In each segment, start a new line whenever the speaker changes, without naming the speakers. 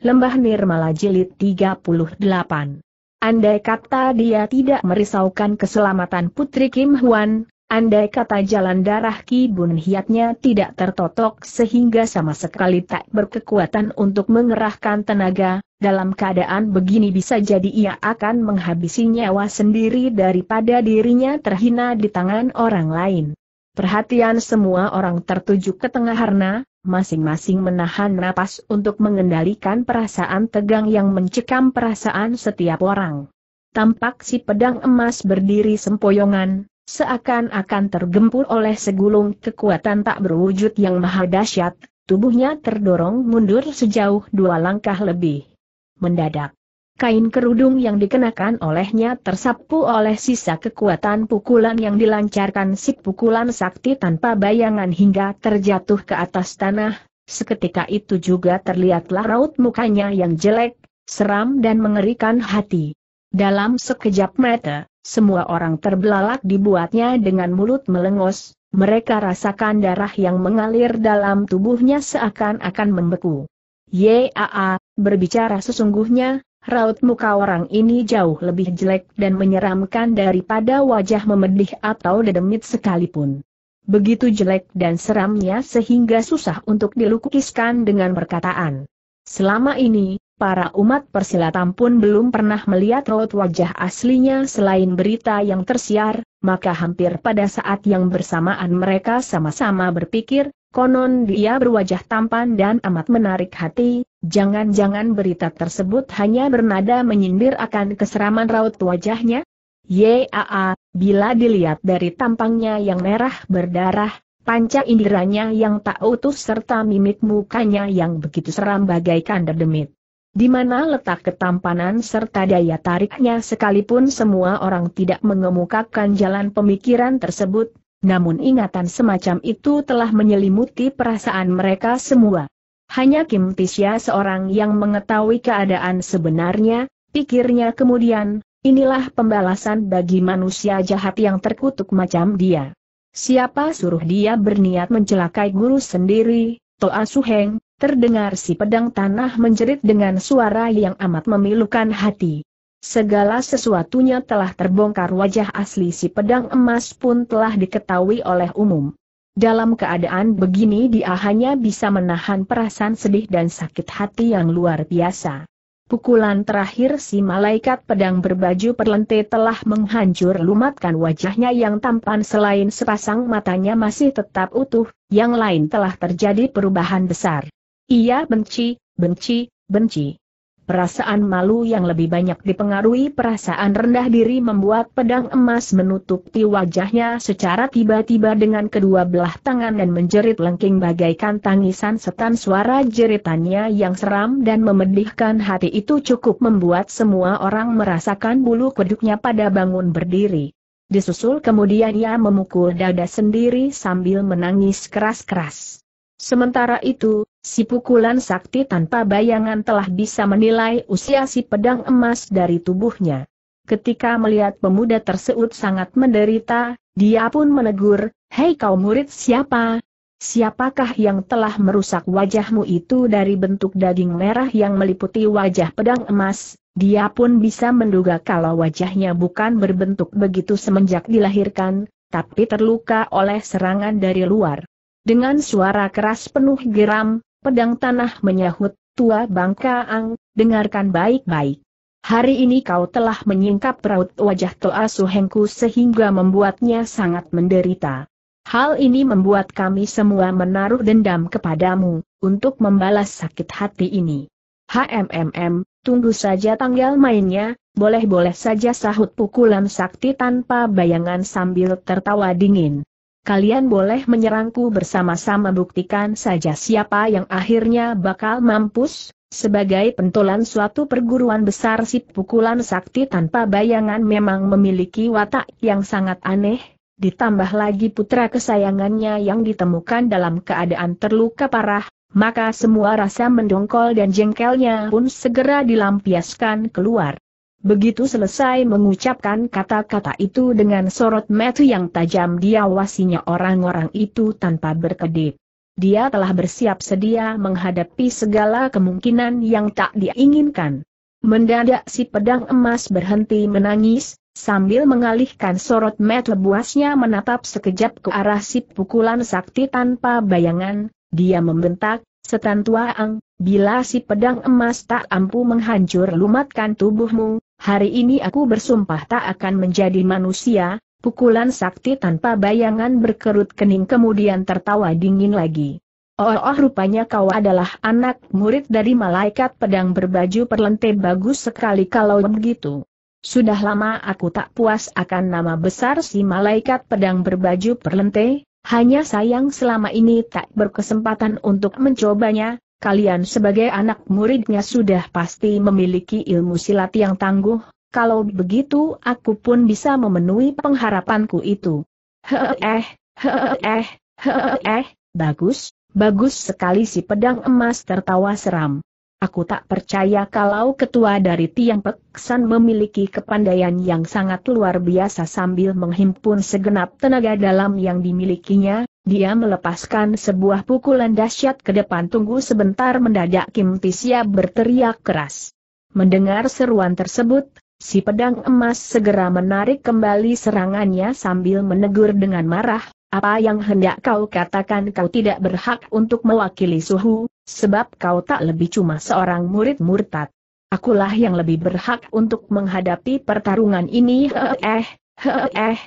Lembah Nirmala Jilid 38 Andai kata dia tidak merisaukan keselamatan Putri Kim Hwan, andai kata jalan darah Ki Bun Hiatnya tidak tertotok sehingga sama sekali tak berkekuatan untuk mengerahkan tenaga, dalam keadaan begini bisa jadi ia akan menghabisi nyawa sendiri daripada dirinya terhina di tangan orang lain. Perhatian semua orang tertuju ke tengah harna, masing-masing menahan napas untuk mengendalikan perasaan tegang yang mencekam perasaan setiap orang. Tampak si pedang emas berdiri sempoyongan, seakan-akan tergempur oleh segulung kekuatan tak berwujud yang maha dahsyat, tubuhnya terdorong mundur sejauh dua langkah lebih. Mendadak, Kain kerudung yang dikenakan olehnya tersapu oleh sisa kekuatan pukulan yang dilancarkan si pukulan sakti tanpa bayangan hingga terjatuh ke atas tanah. Seketika itu juga terlihatlah raut mukanya yang jelek, seram dan mengerikan hati. Dalam sekejap mata, semua orang terbelalak dibuatnya dengan mulut melengos, mereka rasakan darah yang mengalir dalam tubuhnya seakan-akan membeku. Yaa, berbicara sesungguhnya, raut muka orang ini jauh lebih jelek dan menyeramkan daripada wajah memedih atau dedemit sekalipun. Begitu jelek dan seramnya sehingga susah untuk dilukiskan dengan perkataan. Selama ini, para umat persilatan pun belum pernah melihat raut wajah aslinya selain berita yang tersiar, maka hampir pada saat yang bersamaan mereka sama-sama berpikir, Konon dia berwajah tampan dan amat menarik hati, jangan-jangan berita tersebut hanya bernada menyindir akan keseraman raut wajahnya? Yaa, bila dilihat dari tampangnya yang merah berdarah, panca inderanya yang tak utuh serta mimik mukanya yang begitu seram bagaikan dedemit. Di mana letak ketampanan serta daya tariknya sekalipun semua orang tidak mengemukakan jalan pemikiran tersebut, namun ingatan semacam itu telah menyelimuti perasaan mereka semua. Hanya Kim Tisya seorang yang mengetahui keadaan sebenarnya, pikirnya kemudian, inilah pembalasan bagi manusia jahat yang terkutuk macam dia. Siapa suruh dia berniat mencelakai guru sendiri, Toa Suheng, terdengar si pedang tanah menjerit dengan suara yang amat memilukan hati. Segala sesuatunya telah terbongkar wajah asli si pedang emas pun telah diketahui oleh umum. Dalam keadaan begini dia hanya bisa menahan perasaan sedih dan sakit hati yang luar biasa. Pukulan terakhir si malaikat pedang berbaju perlente telah menghancur lumatkan wajahnya yang tampan selain sepasang matanya masih tetap utuh, yang lain telah terjadi perubahan besar. Ia benci, benci, benci. Perasaan malu yang lebih banyak dipengaruhi perasaan rendah diri membuat pedang emas menutupi wajahnya secara tiba-tiba dengan kedua belah tangan dan menjerit lengking bagaikan tangisan setan suara jeritannya yang seram dan memedihkan hati itu cukup membuat semua orang merasakan bulu kuduknya pada bangun berdiri. Disusul kemudian ia memukul dada sendiri sambil menangis keras-keras. Sementara itu, Si pukulan sakti tanpa bayangan telah bisa menilai usia si pedang emas dari tubuhnya. Ketika melihat pemuda tersebut sangat menderita, dia pun menegur, Hei kau murid siapa? Siapakah yang telah merusak wajahmu itu dari bentuk daging merah yang meliputi wajah pedang emas? Dia pun bisa menduga kalau wajahnya bukan berbentuk begitu semenjak dilahirkan, tapi terluka oleh serangan dari luar. Dengan suara keras penuh geram, Pedang tanah menyahut, tua bangka ang, dengarkan baik-baik. Hari ini kau telah menyingkap raut wajah Toa Suhengku sehingga membuatnya sangat menderita. Hal ini membuat kami semua menaruh dendam kepadamu, untuk membalas sakit hati ini. HMMM, tunggu saja tanggal mainnya, boleh-boleh saja sahut pukulan sakti tanpa bayangan sambil tertawa dingin kalian boleh menyerangku bersama-sama buktikan saja siapa yang akhirnya bakal mampus, sebagai pentolan suatu perguruan besar si pukulan sakti tanpa bayangan memang memiliki watak yang sangat aneh, ditambah lagi putra kesayangannya yang ditemukan dalam keadaan terluka parah, maka semua rasa mendongkol dan jengkelnya pun segera dilampiaskan keluar. Begitu selesai mengucapkan kata-kata itu dengan sorot mata yang tajam diawasinya orang-orang itu tanpa berkedip. Dia telah bersiap sedia menghadapi segala kemungkinan yang tak diinginkan. Mendadak si pedang emas berhenti menangis, sambil mengalihkan sorot mata buasnya menatap sekejap ke arah si pukulan sakti tanpa bayangan, dia membentak, Setan tua ang, bila si pedang emas tak ampu menghancur lumatkan tubuhmu, hari ini aku bersumpah tak akan menjadi manusia, pukulan sakti tanpa bayangan berkerut kening kemudian tertawa dingin lagi. Oh, oh rupanya kau adalah anak murid dari malaikat pedang berbaju perlente bagus sekali kalau begitu. Sudah lama aku tak puas akan nama besar si malaikat pedang berbaju perlente, hanya sayang selama ini tak berkesempatan untuk mencobanya, kalian sebagai anak muridnya sudah pasti memiliki ilmu silat yang tangguh, kalau begitu aku pun bisa memenuhi pengharapanku itu. Heeh, heeh, heeh, bagus, bagus sekali si pedang emas tertawa seram. Aku tak percaya kalau ketua dari Tiang Peksan memiliki kepandaian yang sangat luar biasa sambil menghimpun segenap tenaga dalam yang dimilikinya, dia melepaskan sebuah pukulan dahsyat ke depan tunggu sebentar mendadak Kim Tisya berteriak keras. Mendengar seruan tersebut, si pedang emas segera menarik kembali serangannya sambil menegur dengan marah, apa yang hendak kau katakan kau tidak berhak untuk mewakili suhu, Sebab kau tak lebih cuma seorang murid murtad. Akulah yang lebih berhak untuk menghadapi pertarungan ini. Eh, eh,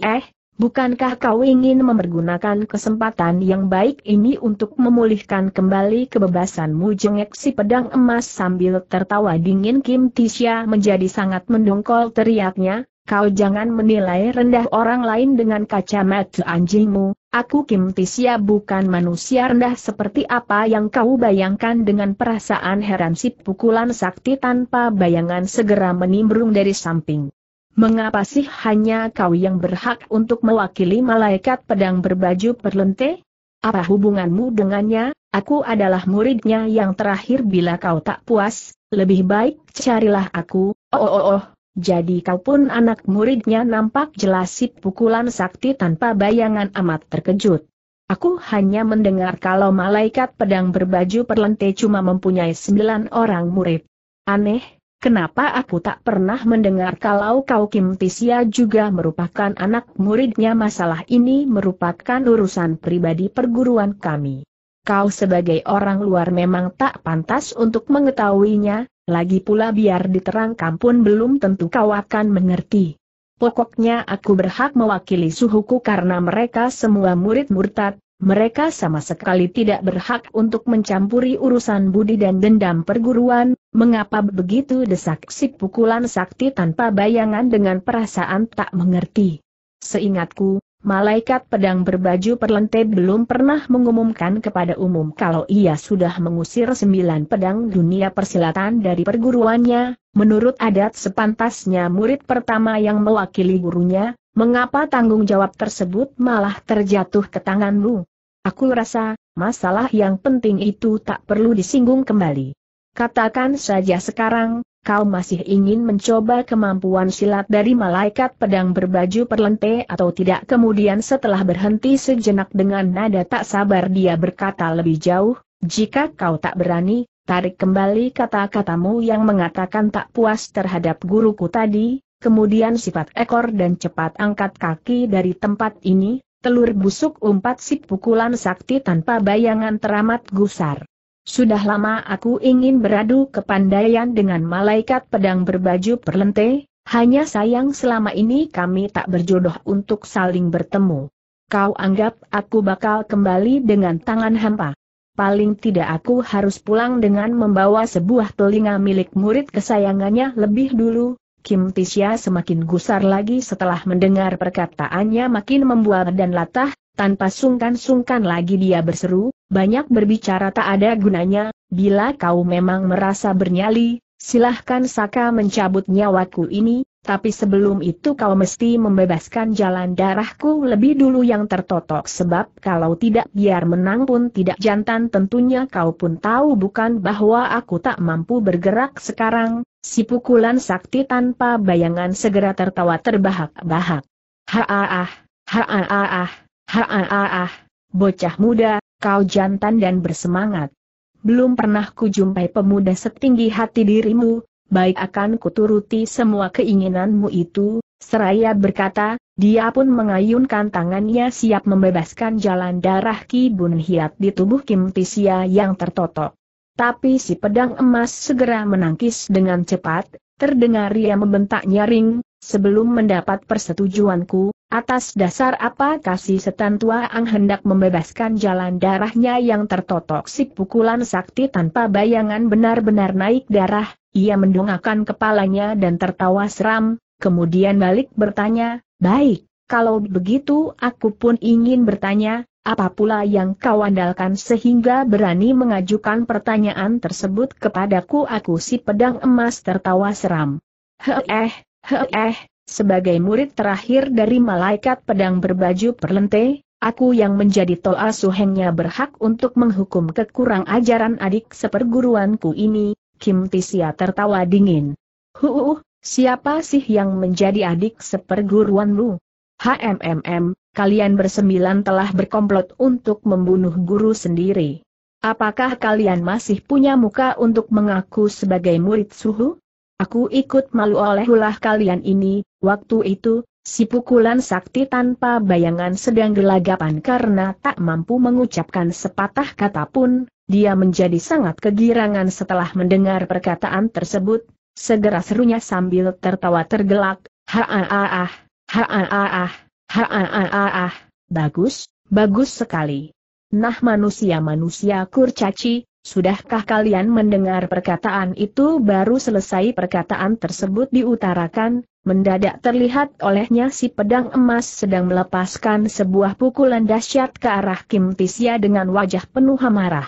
eh, bukankah kau ingin mempergunakan kesempatan yang baik ini untuk memulihkan kembali kebebasanmu jengek si pedang emas sambil tertawa dingin Kim Tisha menjadi sangat mendongkol teriaknya, Kau jangan menilai rendah orang lain dengan kacamata anjingmu, aku Kim Tisya bukan manusia rendah seperti apa yang kau bayangkan dengan perasaan heran si pukulan sakti tanpa bayangan segera menimbrung dari samping. Mengapa sih hanya kau yang berhak untuk mewakili malaikat pedang berbaju perlente? Apa hubunganmu dengannya? Aku adalah muridnya yang terakhir bila kau tak puas, lebih baik carilah aku, oh oh, oh, oh. Jadi kau pun anak muridnya nampak jelas si pukulan sakti tanpa bayangan amat terkejut. Aku hanya mendengar kalau malaikat pedang berbaju perlente cuma mempunyai sembilan orang murid. Aneh, kenapa aku tak pernah mendengar kalau kau Kim Tisia juga merupakan anak muridnya masalah ini merupakan urusan pribadi perguruan kami. Kau sebagai orang luar memang tak pantas untuk mengetahuinya, lagi pula biar diterangkan pun belum tentu kau akan mengerti. Pokoknya aku berhak mewakili suhuku karena mereka semua murid murtad, mereka sama sekali tidak berhak untuk mencampuri urusan budi dan dendam perguruan, mengapa begitu desak si pukulan sakti tanpa bayangan dengan perasaan tak mengerti. Seingatku, Malaikat pedang berbaju perlente belum pernah mengumumkan kepada umum kalau ia sudah mengusir sembilan pedang dunia persilatan dari perguruannya, menurut adat sepantasnya murid pertama yang mewakili gurunya, mengapa tanggung jawab tersebut malah terjatuh ke tanganmu? Aku rasa, masalah yang penting itu tak perlu disinggung kembali. Katakan saja sekarang, kau masih ingin mencoba kemampuan silat dari malaikat pedang berbaju perlente atau tidak? Kemudian setelah berhenti sejenak dengan nada tak sabar dia berkata lebih jauh, jika kau tak berani, tarik kembali kata-katamu yang mengatakan tak puas terhadap guruku tadi, kemudian sifat ekor dan cepat angkat kaki dari tempat ini, telur busuk umpat si pukulan sakti tanpa bayangan teramat gusar. Sudah lama aku ingin beradu kepandaian dengan malaikat pedang berbaju perlente, hanya sayang selama ini kami tak berjodoh untuk saling bertemu. Kau anggap aku bakal kembali dengan tangan hampa. Paling tidak aku harus pulang dengan membawa sebuah telinga milik murid kesayangannya lebih dulu. Kim Tisya semakin gusar lagi setelah mendengar perkataannya makin membual dan latah, tanpa sungkan-sungkan lagi dia berseru, banyak berbicara tak ada gunanya, bila kau memang merasa bernyali, silahkan Saka mencabut nyawaku ini, tapi sebelum itu kau mesti membebaskan jalan darahku lebih dulu yang tertotok sebab kalau tidak biar menang pun tidak jantan tentunya kau pun tahu bukan bahwa aku tak mampu bergerak sekarang, si pukulan sakti tanpa bayangan segera tertawa terbahak-bahak. Haaah, haaah, Ha ah ah bocah muda, kau jantan dan bersemangat. Belum pernah kujumpai pemuda setinggi hati dirimu, baik akan kuturuti semua keinginanmu itu, seraya berkata, dia pun mengayunkan tangannya siap membebaskan jalan darah Ki Bun Hiat di tubuh Kim Tisia yang tertotok. Tapi si pedang emas segera menangkis dengan cepat, terdengar ia membentak nyaring, Sebelum mendapat persetujuanku, atas dasar apa kasih setan tua Ang hendak membebaskan jalan darahnya yang tertotok si pukulan sakti tanpa bayangan benar-benar naik darah, ia mendongakkan kepalanya dan tertawa seram, kemudian balik bertanya, baik, kalau begitu aku pun ingin bertanya, apa pula yang kau andalkan sehingga berani mengajukan pertanyaan tersebut kepadaku aku si pedang emas tertawa seram. Heh, He eh, sebagai murid terakhir dari malaikat pedang berbaju perlente, aku yang menjadi toa suhengnya berhak untuk menghukum kekurang ajaran adik seperguruanku ini, Kim Tisia tertawa dingin. Huuh, siapa sih yang menjadi adik seperguruanmu? HMMM, kalian bersembilan telah berkomplot untuk membunuh guru sendiri. Apakah kalian masih punya muka untuk mengaku sebagai murid suhu? Aku ikut malu oleh ulah kalian ini, waktu itu, si pukulan sakti tanpa bayangan sedang gelagapan karena tak mampu mengucapkan sepatah kata pun, dia menjadi sangat kegirangan setelah mendengar perkataan tersebut, segera serunya sambil tertawa tergelak, ha-ah-ah, ha-ah-ah, ha-ah-ah, bagus, bagus sekali. Nah manusia-manusia kurcaci, Sudahkah kalian mendengar perkataan itu baru selesai perkataan tersebut diutarakan, mendadak terlihat olehnya si pedang emas sedang melepaskan sebuah pukulan dahsyat ke arah Kim Tisya dengan wajah penuh amarah.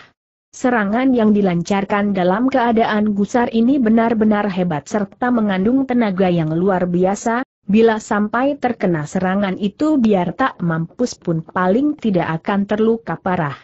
Serangan yang dilancarkan dalam keadaan gusar ini benar-benar hebat serta mengandung tenaga yang luar biasa, bila sampai terkena serangan itu biar tak mampus pun paling tidak akan terluka parah.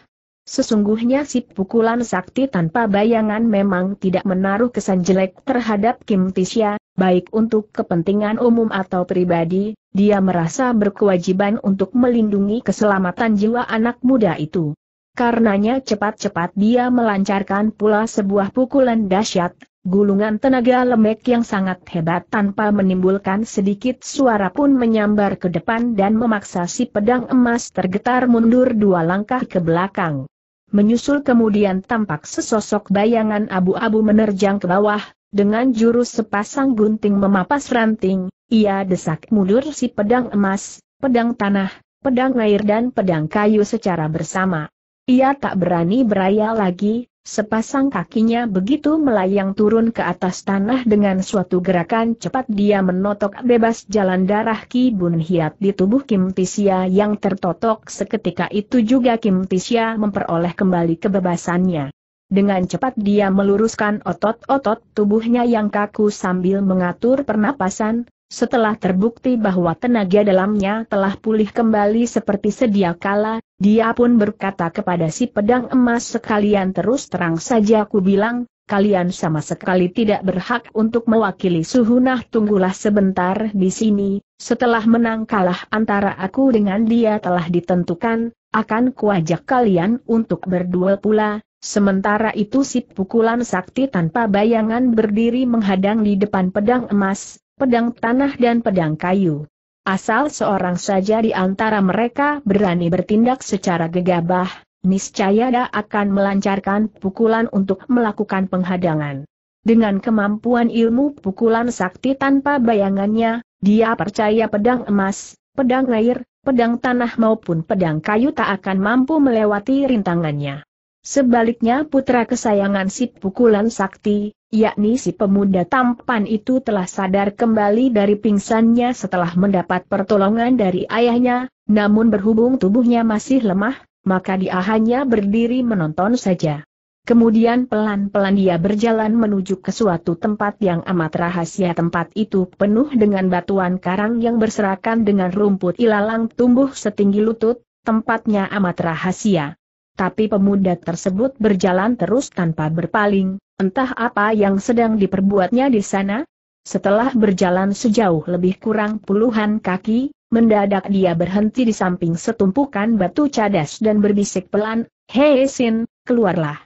Sesungguhnya si pukulan sakti tanpa bayangan memang tidak menaruh kesan jelek terhadap Kim Tisya, baik untuk kepentingan umum atau pribadi, dia merasa berkewajiban untuk melindungi keselamatan jiwa anak muda itu. Karenanya cepat-cepat dia melancarkan pula sebuah pukulan dahsyat, gulungan tenaga lemek yang sangat hebat tanpa menimbulkan sedikit suara pun menyambar ke depan dan memaksa si pedang emas tergetar mundur dua langkah ke belakang. Menyusul kemudian tampak sesosok bayangan abu-abu menerjang ke bawah, dengan jurus sepasang gunting memapas ranting, ia desak mundur si pedang emas, pedang tanah, pedang air dan pedang kayu secara bersama. Ia tak berani beraya lagi, Sepasang kakinya begitu melayang turun ke atas tanah dengan suatu gerakan cepat dia menotok bebas jalan darah Ki Bun Hiat di tubuh Kim Tisya yang tertotok seketika itu juga Kim Tisya memperoleh kembali kebebasannya. Dengan cepat dia meluruskan otot-otot tubuhnya yang kaku sambil mengatur pernapasan, setelah terbukti bahwa tenaga dalamnya telah pulih kembali seperti sedia kala, dia pun berkata kepada si pedang emas sekalian terus terang saja aku bilang, kalian sama sekali tidak berhak untuk mewakili suhunah tunggulah sebentar di sini, setelah menang kalah antara aku dengan dia telah ditentukan, akan kuajak kalian untuk berduel pula, Sementara itu si pukulan sakti tanpa bayangan berdiri menghadang di depan pedang emas, pedang tanah dan pedang kayu. Asal seorang saja di antara mereka berani bertindak secara gegabah, niscaya dia akan melancarkan pukulan untuk melakukan penghadangan. Dengan kemampuan ilmu pukulan sakti tanpa bayangannya, dia percaya pedang emas, pedang air, pedang tanah maupun pedang kayu tak akan mampu melewati rintangannya. Sebaliknya putra kesayangan si pukulan sakti, yakni si pemuda tampan itu telah sadar kembali dari pingsannya setelah mendapat pertolongan dari ayahnya, namun berhubung tubuhnya masih lemah, maka dia hanya berdiri menonton saja. Kemudian pelan-pelan dia berjalan menuju ke suatu tempat yang amat rahasia tempat itu penuh dengan batuan karang yang berserakan dengan rumput ilalang tumbuh setinggi lutut, tempatnya amat rahasia. Tapi pemuda tersebut berjalan terus tanpa berpaling, entah apa yang sedang diperbuatnya di sana. Setelah berjalan sejauh lebih kurang puluhan kaki, mendadak dia berhenti di samping setumpukan batu cadas dan berbisik pelan, Hei Sin, keluarlah.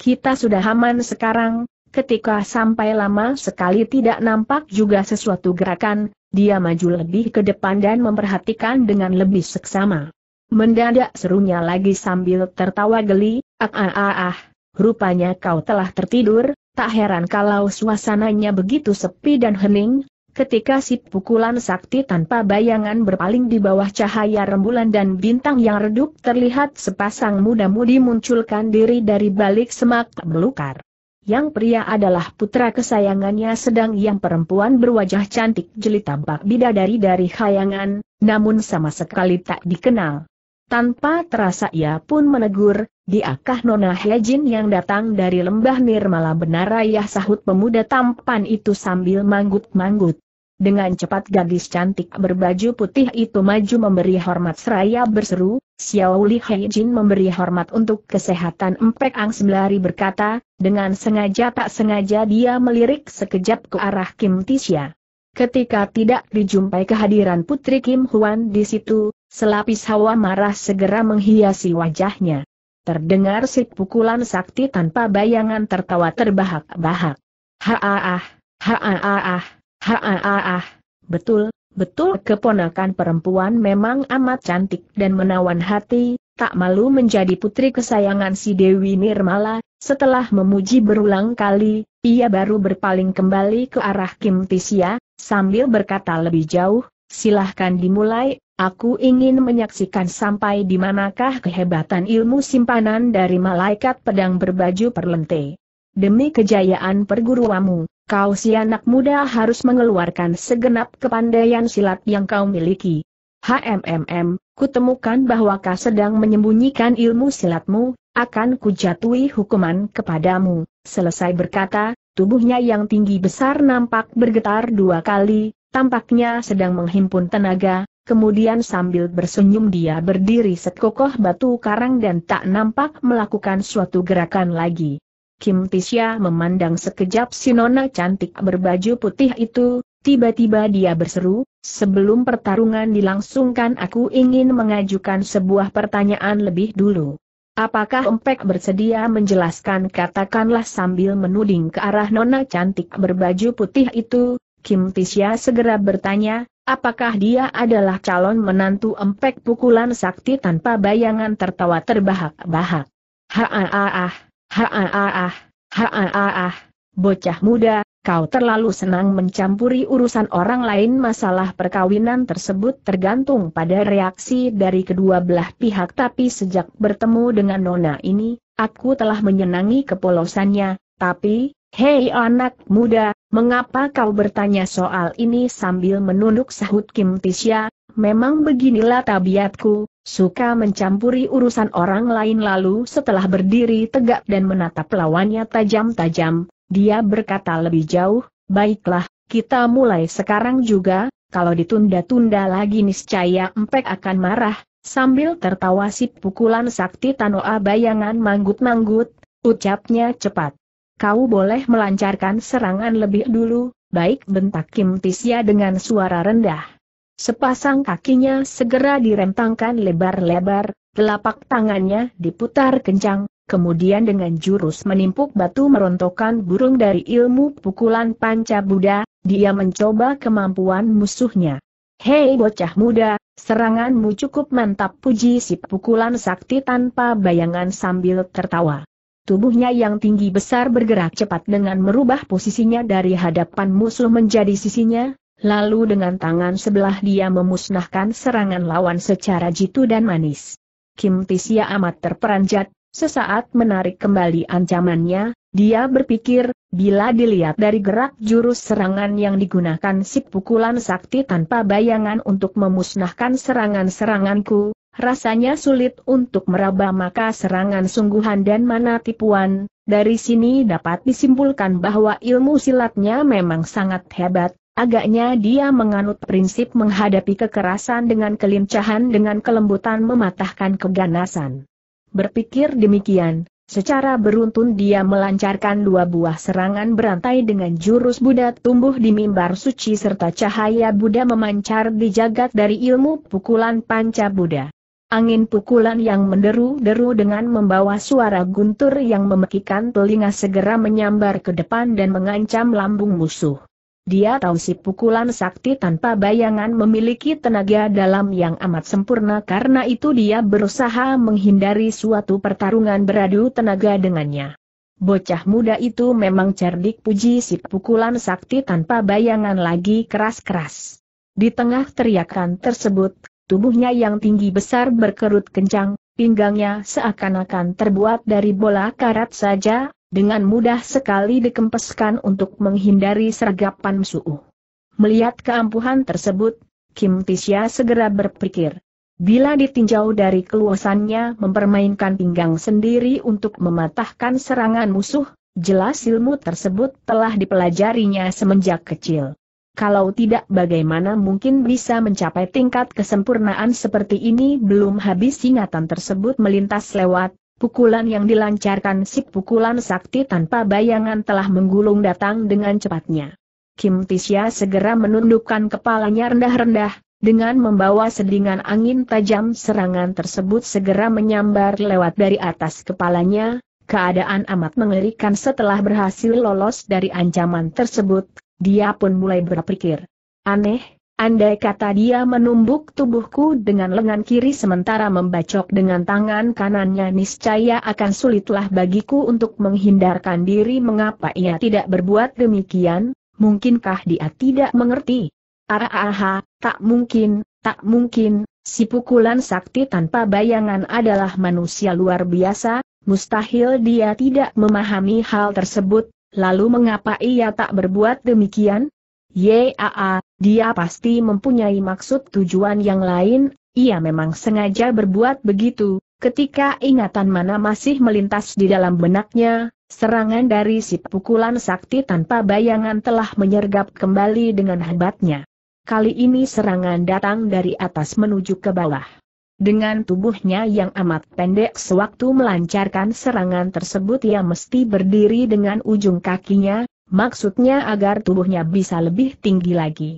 Kita sudah aman sekarang, ketika sampai lama sekali tidak nampak juga sesuatu gerakan, dia maju lebih ke depan dan memperhatikan dengan lebih seksama. Mendadak serunya lagi sambil tertawa geli, ah ah ah ah, rupanya kau telah tertidur, tak heran kalau suasananya begitu sepi dan hening, ketika si pukulan sakti tanpa bayangan berpaling di bawah cahaya rembulan dan bintang yang redup terlihat sepasang muda-mudi munculkan diri dari balik semak belukar. Yang pria adalah putra kesayangannya sedang yang perempuan berwajah cantik jeli tampak bidadari dari khayangan, namun sama sekali tak dikenal. Tanpa terasa ia pun menegur, diakah Nona Hejin yang datang dari lembah Nirmala benar ayah sahut pemuda tampan itu sambil manggut-manggut. Dengan cepat gadis cantik berbaju putih itu maju memberi hormat seraya berseru, "Xiaoli Heijin memberi hormat untuk kesehatan Empek Ang berkata, dengan sengaja tak sengaja dia melirik sekejap ke arah Kim Tisha. Ketika tidak dijumpai kehadiran Putri Kim Huan di situ, Selapis hawa marah segera menghiasi wajahnya. Terdengar si pukulan sakti tanpa bayangan tertawa terbahak-bahak. Haaah, haaah, haaah, betul, betul keponakan perempuan memang amat cantik dan menawan hati, tak malu menjadi putri kesayangan si Dewi Nirmala, setelah memuji berulang kali, ia baru berpaling kembali ke arah Kim Tisya, sambil berkata lebih jauh, Silahkan dimulai, aku ingin menyaksikan sampai di manakah kehebatan ilmu simpanan dari malaikat pedang berbaju perlente. Demi kejayaan perguruamu, kau si anak muda harus mengeluarkan segenap kepandaian silat yang kau miliki. HMMM, kutemukan bahwa kau sedang menyembunyikan ilmu silatmu, akan kujatuhi hukuman kepadamu. Selesai berkata, tubuhnya yang tinggi besar nampak bergetar dua kali, tampaknya sedang menghimpun tenaga, kemudian sambil bersenyum dia berdiri sekokoh batu karang dan tak nampak melakukan suatu gerakan lagi. Kim Tisya memandang sekejap si nona cantik berbaju putih itu, tiba-tiba dia berseru, sebelum pertarungan dilangsungkan aku ingin mengajukan sebuah pertanyaan lebih dulu. Apakah Empek bersedia menjelaskan katakanlah sambil menuding ke arah nona cantik berbaju putih itu, Kim Tisya segera bertanya, apakah dia adalah calon menantu empek pukulan sakti tanpa bayangan tertawa terbahak-bahak. Haaah, haaah, haaah, bocah muda, kau terlalu senang mencampuri urusan orang lain masalah perkawinan tersebut tergantung pada reaksi dari kedua belah pihak tapi sejak bertemu dengan nona ini, aku telah menyenangi kepolosannya, tapi, Hei anak muda, mengapa kau bertanya soal ini sambil menunduk sahut Kim Tisya, memang beginilah tabiatku, suka mencampuri urusan orang lain lalu setelah berdiri tegak dan menatap lawannya tajam-tajam, dia berkata lebih jauh, baiklah, kita mulai sekarang juga, kalau ditunda-tunda lagi niscaya Empek akan marah, sambil tertawa si pukulan sakti Tanoa bayangan manggut-manggut, ucapnya cepat kau boleh melancarkan serangan lebih dulu, baik bentak Kim Tisya dengan suara rendah. Sepasang kakinya segera direntangkan lebar-lebar, telapak tangannya diputar kencang, kemudian dengan jurus menimpuk batu merontokkan burung dari ilmu pukulan panca Buddha, dia mencoba kemampuan musuhnya. Hei bocah muda, seranganmu cukup mantap puji si pukulan sakti tanpa bayangan sambil tertawa. Tubuhnya yang tinggi besar bergerak cepat dengan merubah posisinya dari hadapan musuh menjadi sisinya, lalu dengan tangan sebelah dia memusnahkan serangan lawan secara jitu dan manis. Kim Tisia amat terperanjat, sesaat menarik kembali ancamannya, dia berpikir, bila dilihat dari gerak jurus serangan yang digunakan si pukulan sakti tanpa bayangan untuk memusnahkan serangan-seranganku, Rasanya sulit untuk meraba maka serangan sungguhan dan mana tipuan, dari sini dapat disimpulkan bahwa ilmu silatnya memang sangat hebat, agaknya dia menganut prinsip menghadapi kekerasan dengan kelincahan dengan kelembutan mematahkan keganasan. Berpikir demikian, Secara beruntun dia melancarkan dua buah serangan berantai dengan jurus Buddha tumbuh di mimbar suci serta cahaya Buddha memancar di jagat dari ilmu pukulan panca Buddha. Angin pukulan yang menderu-deru dengan membawa suara guntur yang memekikan telinga segera menyambar ke depan dan mengancam lambung musuh. Dia tahu si pukulan sakti tanpa bayangan memiliki tenaga dalam yang amat sempurna karena itu dia berusaha menghindari suatu pertarungan beradu tenaga dengannya. Bocah muda itu memang cerdik puji si pukulan sakti tanpa bayangan lagi keras-keras. Di tengah teriakan tersebut, Tubuhnya yang tinggi besar berkerut kencang, pinggangnya seakan-akan terbuat dari bola karat saja, dengan mudah sekali dikempeskan untuk menghindari sergapan musuh. Melihat keampuhan tersebut, Kim Tisya segera berpikir. Bila ditinjau dari keluasannya mempermainkan pinggang sendiri untuk mematahkan serangan musuh, jelas ilmu tersebut telah dipelajarinya semenjak kecil. Kalau tidak bagaimana mungkin bisa mencapai tingkat kesempurnaan seperti ini belum habis ingatan tersebut melintas lewat, pukulan yang dilancarkan si pukulan sakti tanpa bayangan telah menggulung datang dengan cepatnya. Kim Tisya segera menundukkan kepalanya rendah-rendah, dengan membawa sedingan angin tajam serangan tersebut segera menyambar lewat dari atas kepalanya, keadaan amat mengerikan setelah berhasil lolos dari ancaman tersebut, dia pun mulai berpikir. Aneh, andai kata dia menumbuk tubuhku dengan lengan kiri sementara membacok dengan tangan kanannya niscaya akan sulitlah bagiku untuk menghindarkan diri mengapa ia tidak berbuat demikian, mungkinkah dia tidak mengerti? Araha, ah, ah, ah, tak mungkin, tak mungkin, si pukulan sakti tanpa bayangan adalah manusia luar biasa, mustahil dia tidak memahami hal tersebut, Lalu mengapa ia tak berbuat demikian? Yaa, dia pasti mempunyai maksud tujuan yang lain, ia memang sengaja berbuat begitu, ketika ingatan mana masih melintas di dalam benaknya, serangan dari si pukulan sakti tanpa bayangan telah menyergap kembali dengan hebatnya. Kali ini serangan datang dari atas menuju ke bawah. Dengan tubuhnya yang amat pendek sewaktu melancarkan serangan tersebut ia mesti berdiri dengan ujung kakinya, maksudnya agar tubuhnya bisa lebih tinggi lagi.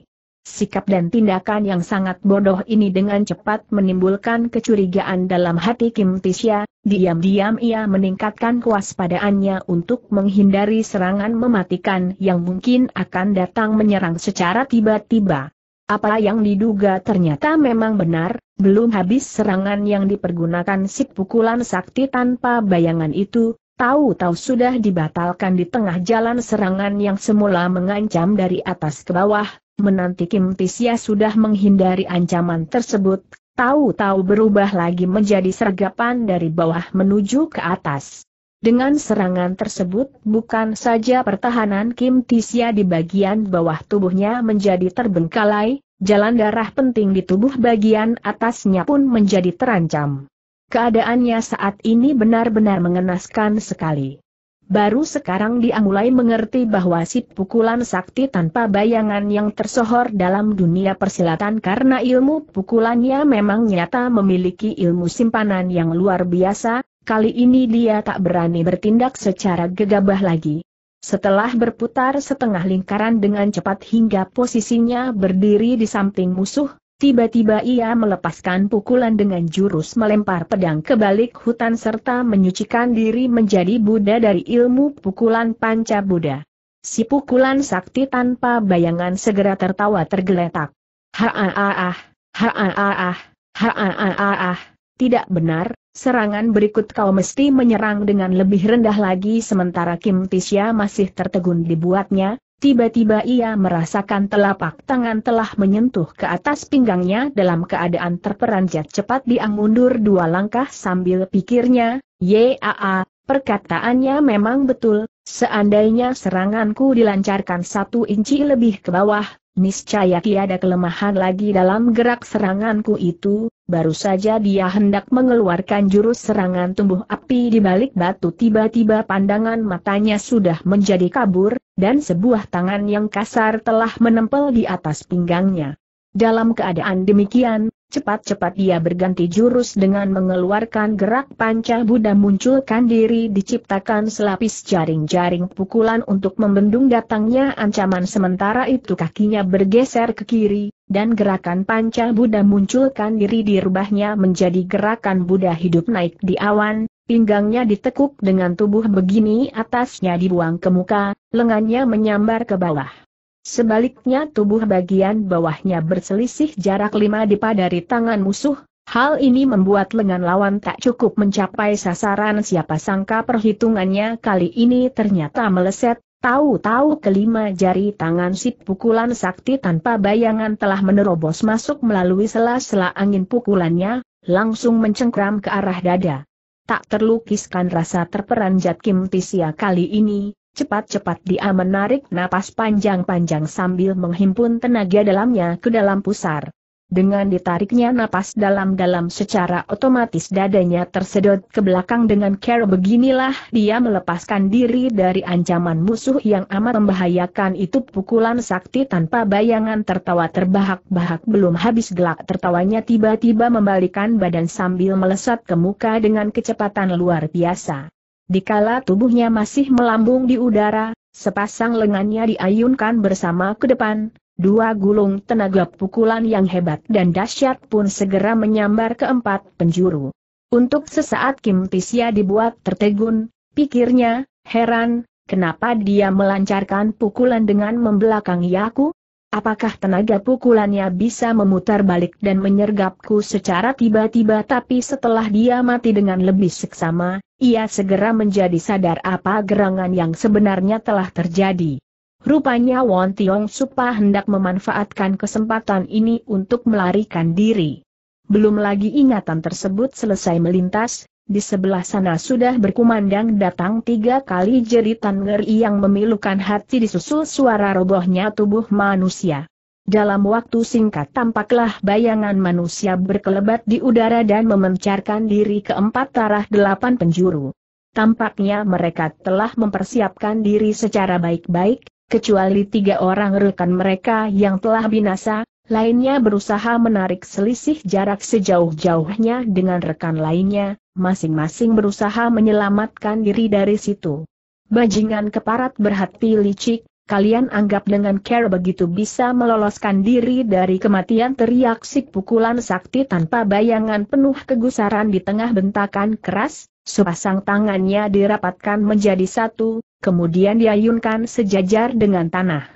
Sikap dan tindakan yang sangat bodoh ini dengan cepat menimbulkan kecurigaan dalam hati Kim Tisha, diam-diam ia meningkatkan kewaspadaannya untuk menghindari serangan mematikan yang mungkin akan datang menyerang secara tiba-tiba. Apa yang diduga ternyata memang benar, belum habis serangan yang dipergunakan si pukulan sakti tanpa bayangan itu, tahu-tahu sudah dibatalkan di tengah jalan serangan yang semula mengancam dari atas ke bawah, menanti Kim Tisya sudah menghindari ancaman tersebut, tahu-tahu berubah lagi menjadi sergapan dari bawah menuju ke atas. Dengan serangan tersebut, bukan saja pertahanan Kim Tisya di bagian bawah tubuhnya menjadi terbengkalai, jalan darah penting di tubuh bagian atasnya pun menjadi terancam. Keadaannya saat ini benar-benar mengenaskan sekali. Baru sekarang dia mulai mengerti bahwa si pukulan sakti tanpa bayangan yang tersohor dalam dunia persilatan karena ilmu pukulannya memang nyata memiliki ilmu simpanan yang luar biasa, kali ini dia tak berani bertindak secara gegabah lagi. Setelah berputar setengah lingkaran dengan cepat hingga posisinya berdiri di samping musuh, tiba-tiba ia melepaskan pukulan dengan jurus melempar pedang ke balik hutan serta menyucikan diri menjadi Buddha dari ilmu pukulan panca Buddha. Si pukulan sakti tanpa bayangan segera tertawa tergeletak. Ha ah ah, ha ah ah, ha ah ah, tidak benar, Serangan berikut kau mesti menyerang dengan lebih rendah lagi sementara Kim Tisya masih tertegun dibuatnya, tiba-tiba ia merasakan telapak tangan telah menyentuh ke atas pinggangnya dalam keadaan terperanjat cepat dia mundur dua langkah sambil pikirnya, Yaa, perkataannya memang betul, seandainya seranganku dilancarkan satu inci lebih ke bawah, Niscaya tiada kelemahan lagi dalam gerak seranganku itu, baru saja dia hendak mengeluarkan jurus serangan tumbuh api di balik batu tiba-tiba pandangan matanya sudah menjadi kabur, dan sebuah tangan yang kasar telah menempel di atas pinggangnya. Dalam keadaan demikian, Cepat-cepat dia berganti jurus dengan mengeluarkan gerak panca Buddha munculkan diri diciptakan selapis jaring-jaring pukulan untuk membendung datangnya ancaman sementara itu kakinya bergeser ke kiri, dan gerakan panca Buddha munculkan diri dirubahnya menjadi gerakan Buddha hidup naik di awan, pinggangnya ditekuk dengan tubuh begini atasnya dibuang ke muka, lengannya menyambar ke bawah. Sebaliknya tubuh bagian bawahnya berselisih jarak lima dipadari tangan musuh, hal ini membuat lengan lawan tak cukup mencapai sasaran siapa sangka perhitungannya kali ini ternyata meleset, tahu-tahu kelima jari tangan si pukulan sakti tanpa bayangan telah menerobos masuk melalui sela-sela angin pukulannya, langsung mencengkram ke arah dada. Tak terlukiskan rasa terperanjat Kim Tisia kali ini, Cepat-cepat dia menarik napas panjang-panjang sambil menghimpun tenaga dalamnya ke dalam pusar. Dengan ditariknya napas dalam-dalam secara otomatis dadanya tersedot ke belakang dengan care beginilah dia melepaskan diri dari ancaman musuh yang amat membahayakan itu pukulan sakti tanpa bayangan tertawa terbahak-bahak belum habis gelak tertawanya tiba-tiba membalikan badan sambil melesat ke muka dengan kecepatan luar biasa. Dikala tubuhnya masih melambung di udara, sepasang lengannya diayunkan bersama ke depan, dua gulung tenaga pukulan yang hebat dan dahsyat pun segera menyambar keempat penjuru. Untuk sesaat Kim Tisya dibuat tertegun, pikirnya, heran, kenapa dia melancarkan pukulan dengan membelakangi aku? Apakah tenaga pukulannya bisa memutar balik dan menyergapku secara tiba-tiba tapi setelah dia mati dengan lebih seksama, ia segera menjadi sadar apa gerangan yang sebenarnya telah terjadi. Rupanya Won Tiong Supa hendak memanfaatkan kesempatan ini untuk melarikan diri. Belum lagi ingatan tersebut selesai melintas, di sebelah sana sudah berkumandang datang tiga kali jeritan ngeri yang memilukan hati disusul suara robohnya tubuh manusia. Dalam waktu singkat tampaklah bayangan manusia berkelebat di udara dan memencarkan diri ke empat arah delapan penjuru. Tampaknya mereka telah mempersiapkan diri secara baik-baik, kecuali tiga orang rekan mereka yang telah binasa, lainnya berusaha menarik selisih jarak sejauh-jauhnya dengan rekan lainnya, masing-masing berusaha menyelamatkan diri dari situ. Bajingan keparat berhati licik, kalian anggap dengan care begitu bisa meloloskan diri dari kematian teriak sik pukulan sakti tanpa bayangan penuh kegusaran di tengah bentakan keras, sepasang tangannya dirapatkan menjadi satu, kemudian diayunkan sejajar dengan tanah.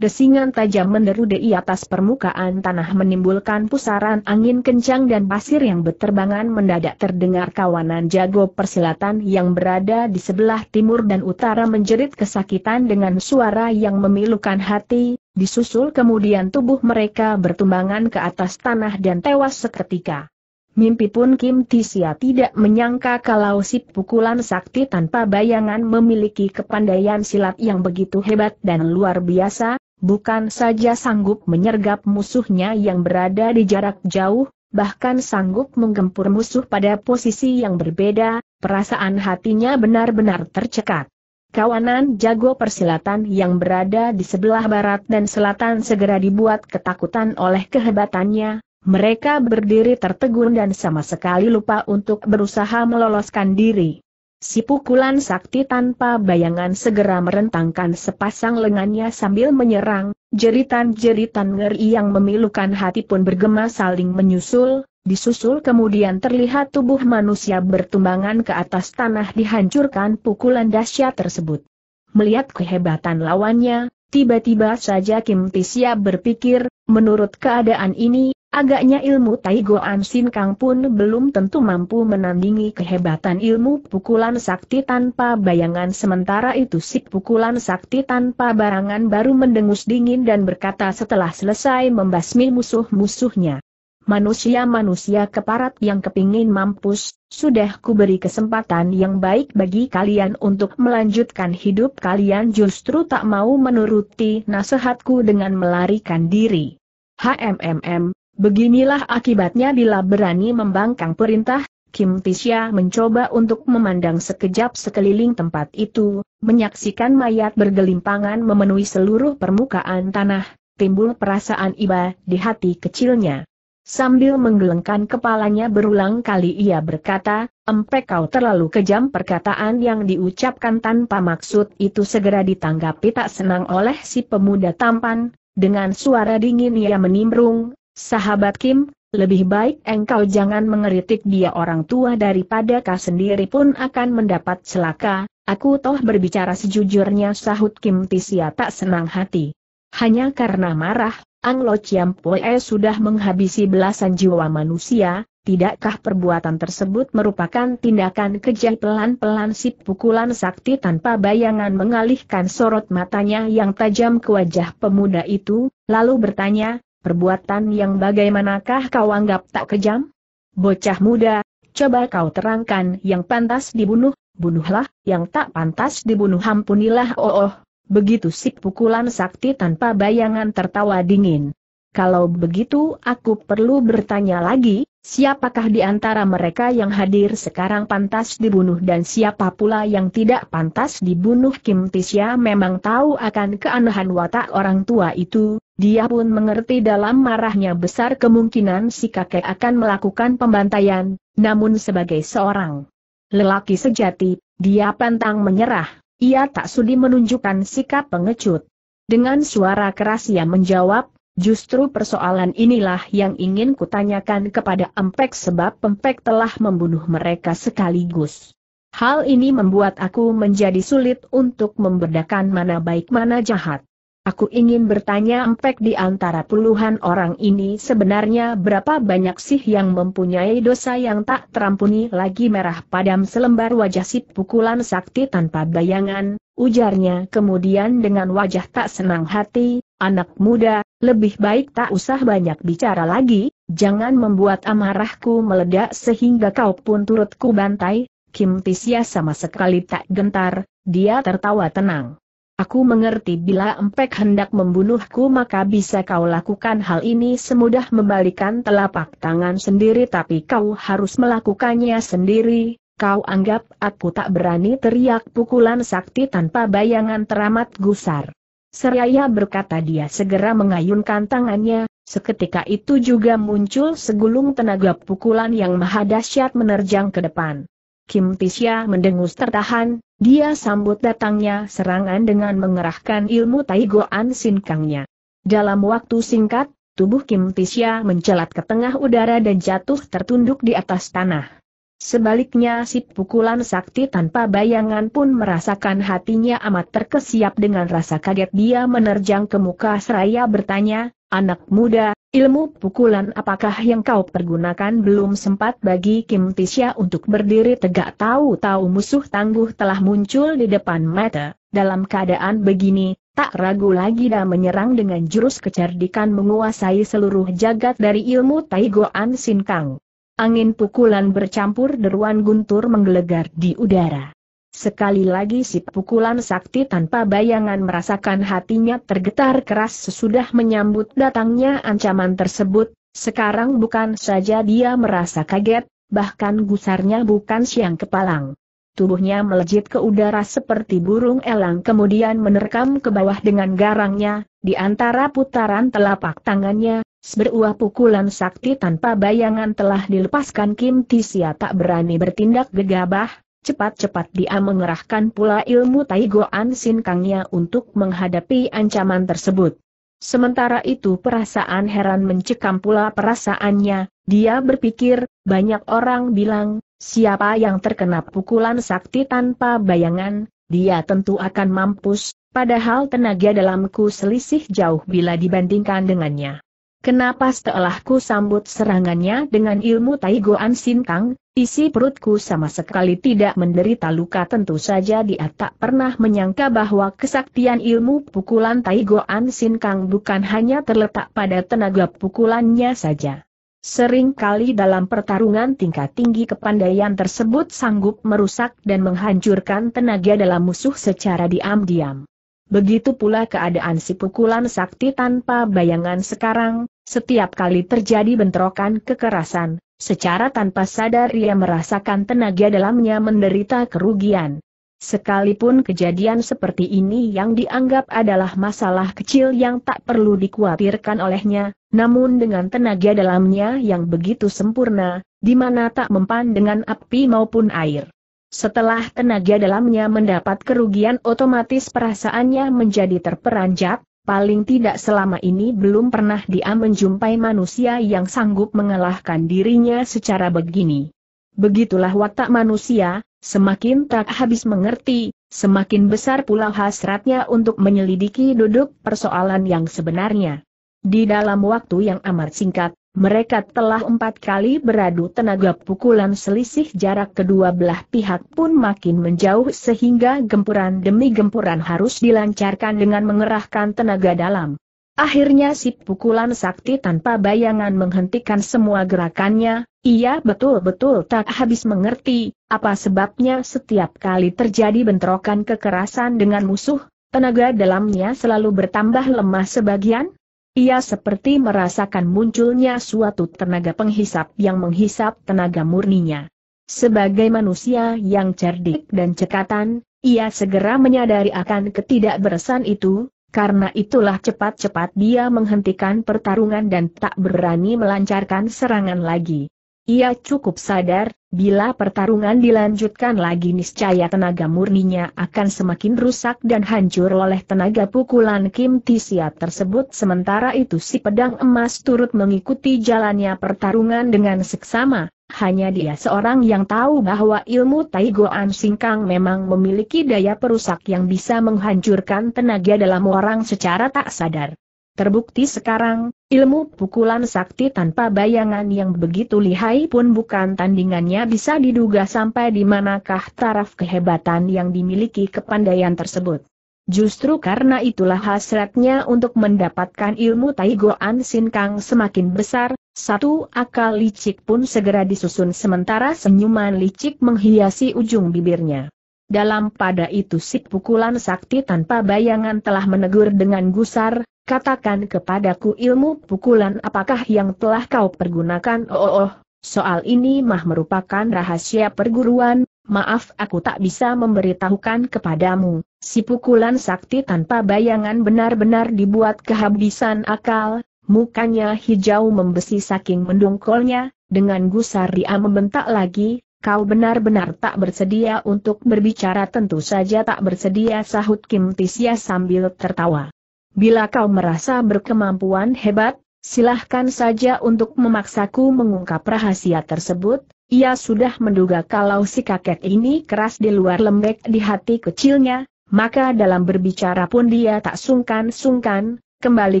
Desingan tajam menderu di atas permukaan tanah menimbulkan pusaran angin kencang dan pasir yang berterbangan mendadak terdengar kawanan jago persilatan yang berada di sebelah timur dan utara menjerit kesakitan dengan suara yang memilukan hati, disusul kemudian tubuh mereka bertumbangan ke atas tanah dan tewas seketika. Mimpi pun Kim Tisia tidak menyangka kalau si pukulan sakti tanpa bayangan memiliki kepandaian silat yang begitu hebat dan luar biasa, bukan saja sanggup menyergap musuhnya yang berada di jarak jauh, bahkan sanggup menggempur musuh pada posisi yang berbeda, perasaan hatinya benar-benar tercekat. Kawanan jago persilatan yang berada di sebelah barat dan selatan segera dibuat ketakutan oleh kehebatannya, mereka berdiri tertegun dan sama sekali lupa untuk berusaha meloloskan diri. Si pukulan sakti tanpa bayangan segera merentangkan sepasang lengannya sambil menyerang, jeritan-jeritan ngeri yang memilukan hati pun bergema saling menyusul, disusul kemudian terlihat tubuh manusia bertumbangan ke atas tanah dihancurkan pukulan dahsyat tersebut. Melihat kehebatan lawannya, tiba-tiba saja Kim Tisya berpikir, Menurut keadaan ini, agaknya ilmu Taigo Sin Kang pun belum tentu mampu menandingi kehebatan ilmu pukulan sakti tanpa bayangan sementara itu si pukulan sakti tanpa barangan baru mendengus dingin dan berkata setelah selesai membasmi musuh-musuhnya. Manusia-manusia keparat yang kepingin mampus, sudah kuberi kesempatan yang baik bagi kalian untuk melanjutkan hidup kalian justru tak mau menuruti nasihatku dengan melarikan diri. HMMM, beginilah akibatnya bila berani membangkang perintah, Kim Tisha mencoba untuk memandang sekejap sekeliling tempat itu, menyaksikan mayat bergelimpangan memenuhi seluruh permukaan tanah, timbul perasaan iba di hati kecilnya. Sambil menggelengkan kepalanya berulang kali ia berkata, empek kau terlalu kejam perkataan yang diucapkan tanpa maksud itu segera ditanggapi tak senang oleh si pemuda tampan, dengan suara dingin ia menimbrung, sahabat Kim, lebih baik engkau jangan mengeritik dia orang tua daripada kau sendiri pun akan mendapat celaka, aku toh berbicara sejujurnya sahut Kim Tisia tak senang hati. Hanya karena marah, Anglo Poe sudah menghabisi belasan jiwa manusia, Tidakkah perbuatan tersebut merupakan tindakan kejam pelan-pelan si pukulan sakti tanpa bayangan mengalihkan sorot matanya yang tajam ke wajah pemuda itu, lalu bertanya, perbuatan yang bagaimanakah kau anggap tak kejam? Bocah muda, coba kau terangkan yang pantas dibunuh, bunuhlah, yang tak pantas dibunuh ampunilah oh oh. Begitu si pukulan sakti tanpa bayangan tertawa dingin. Kalau begitu aku perlu bertanya lagi, Siapakah di antara mereka yang hadir sekarang pantas dibunuh dan siapa pula yang tidak pantas dibunuh Kim Tisya memang tahu akan keanehan watak orang tua itu, dia pun mengerti dalam marahnya besar kemungkinan si kakek akan melakukan pembantaian, namun sebagai seorang lelaki sejati, dia pantang menyerah, ia tak sudi menunjukkan sikap pengecut. Dengan suara keras ia menjawab, Justru persoalan inilah yang ingin kutanyakan kepada Empek sebab Empek telah membunuh mereka sekaligus. Hal ini membuat aku menjadi sulit untuk membedakan mana baik mana jahat. Aku ingin bertanya empek di antara puluhan orang ini sebenarnya berapa banyak sih yang mempunyai dosa yang tak terampuni lagi merah padam selembar wajah si pukulan sakti tanpa bayangan, ujarnya kemudian dengan wajah tak senang hati, anak muda, lebih baik tak usah banyak bicara lagi, jangan membuat amarahku meledak sehingga kau pun turutku bantai, Kim Tisya sama sekali tak gentar, dia tertawa tenang. Aku mengerti bila empek hendak membunuhku maka bisa kau lakukan hal ini semudah membalikan telapak tangan sendiri tapi kau harus melakukannya sendiri. Kau anggap aku tak berani teriak pukulan sakti tanpa bayangan teramat gusar. Seraya berkata dia segera mengayunkan tangannya, seketika itu juga muncul segulung tenaga pukulan yang maha dahsyat menerjang ke depan. Kim Tisya mendengus tertahan, dia sambut datangnya serangan dengan mengerahkan ilmu Taigoan Sinkangnya. Dalam waktu singkat, tubuh Kim Tisya mencelat ke tengah udara dan jatuh tertunduk di atas tanah. Sebaliknya si pukulan sakti tanpa bayangan pun merasakan hatinya amat terkesiap dengan rasa kaget dia menerjang ke muka seraya bertanya, anak muda, Ilmu pukulan apakah yang kau pergunakan belum sempat bagi Kim Tisha untuk berdiri tegak tahu-tahu musuh tangguh telah muncul di depan mata. Dalam keadaan begini, tak ragu lagi dah menyerang dengan jurus kecerdikan menguasai seluruh jagat dari ilmu Taigoan Sin Kang. Angin pukulan bercampur deruan guntur menggelegar di udara. Sekali lagi si pukulan sakti tanpa bayangan merasakan hatinya tergetar keras sesudah menyambut datangnya ancaman tersebut, sekarang bukan saja dia merasa kaget, bahkan gusarnya bukan siang kepalang. Tubuhnya melejit ke udara seperti burung elang kemudian menerkam ke bawah dengan garangnya, di antara putaran telapak tangannya, Seberuah pukulan sakti tanpa bayangan telah dilepaskan Kim Tisia tak berani bertindak gegabah, Cepat-cepat dia mengerahkan pula ilmu Taigoan Sinkangnya untuk menghadapi ancaman tersebut. Sementara itu perasaan heran mencekam pula perasaannya, dia berpikir, banyak orang bilang, siapa yang terkena pukulan sakti tanpa bayangan, dia tentu akan mampus, padahal tenaga dalamku selisih jauh bila dibandingkan dengannya. Kenapa setelahku sambut serangannya dengan ilmu Taigoan Sintang, isi perutku sama sekali tidak menderita luka tentu saja dia tak pernah menyangka bahwa kesaktian ilmu pukulan Taigoan Kang bukan hanya terletak pada tenaga pukulannya saja. Sering kali dalam pertarungan tingkat tinggi kepandaian tersebut sanggup merusak dan menghancurkan tenaga dalam musuh secara diam-diam. Begitu pula keadaan si pukulan sakti tanpa bayangan sekarang, setiap kali terjadi bentrokan kekerasan, secara tanpa sadar ia merasakan tenaga dalamnya menderita kerugian. Sekalipun kejadian seperti ini yang dianggap adalah masalah kecil yang tak perlu dikhawatirkan olehnya, namun dengan tenaga dalamnya yang begitu sempurna, di mana tak mempan dengan api maupun air. Setelah tenaga dalamnya mendapat kerugian otomatis perasaannya menjadi terperanjat, paling tidak selama ini belum pernah dia menjumpai manusia yang sanggup mengalahkan dirinya secara begini. Begitulah watak manusia, semakin tak habis mengerti, semakin besar pula hasratnya untuk menyelidiki duduk persoalan yang sebenarnya. Di dalam waktu yang amat singkat, mereka telah empat kali beradu tenaga pukulan selisih jarak kedua belah pihak pun makin menjauh sehingga gempuran demi gempuran harus dilancarkan dengan mengerahkan tenaga dalam. Akhirnya si pukulan sakti tanpa bayangan menghentikan semua gerakannya, ia betul-betul tak habis mengerti, apa sebabnya setiap kali terjadi bentrokan kekerasan dengan musuh, tenaga dalamnya selalu bertambah lemah sebagian, ia seperti merasakan munculnya suatu tenaga penghisap yang menghisap tenaga murninya. Sebagai manusia yang cerdik dan cekatan, ia segera menyadari akan ketidakberesan itu, karena itulah cepat-cepat dia menghentikan pertarungan dan tak berani melancarkan serangan lagi. Ia cukup sadar, bila pertarungan dilanjutkan lagi niscaya tenaga murninya akan semakin rusak dan hancur oleh tenaga pukulan Kim Tisia tersebut sementara itu si pedang emas turut mengikuti jalannya pertarungan dengan seksama, hanya dia seorang yang tahu bahwa ilmu Taigoan Singkang memang memiliki daya perusak yang bisa menghancurkan tenaga dalam orang secara tak sadar. Terbukti sekarang, ilmu pukulan sakti tanpa bayangan yang begitu lihai pun bukan tandingannya bisa diduga sampai di manakah taraf kehebatan yang dimiliki kepandaian tersebut. Justru karena itulah hasratnya untuk mendapatkan ilmu Taigoan Sin Kang semakin besar, satu akal licik pun segera disusun sementara senyuman licik menghiasi ujung bibirnya. Dalam pada itu si pukulan sakti tanpa bayangan telah menegur dengan gusar, katakan kepadaku ilmu pukulan apakah yang telah kau pergunakan? Oh, oh, oh. soal ini mah merupakan rahasia perguruan, maaf aku tak bisa memberitahukan kepadamu. Si pukulan sakti tanpa bayangan benar-benar dibuat kehabisan akal, mukanya hijau membesi saking mendongkolnya, dengan gusar dia membentak lagi, kau benar-benar tak bersedia untuk berbicara tentu saja tak bersedia sahut Kim Tisya sambil tertawa. Bila kau merasa berkemampuan hebat, silahkan saja untuk memaksaku mengungkap rahasia tersebut. Ia sudah menduga kalau si kakek ini keras di luar lembek di hati kecilnya, maka dalam berbicara pun dia tak sungkan-sungkan, kembali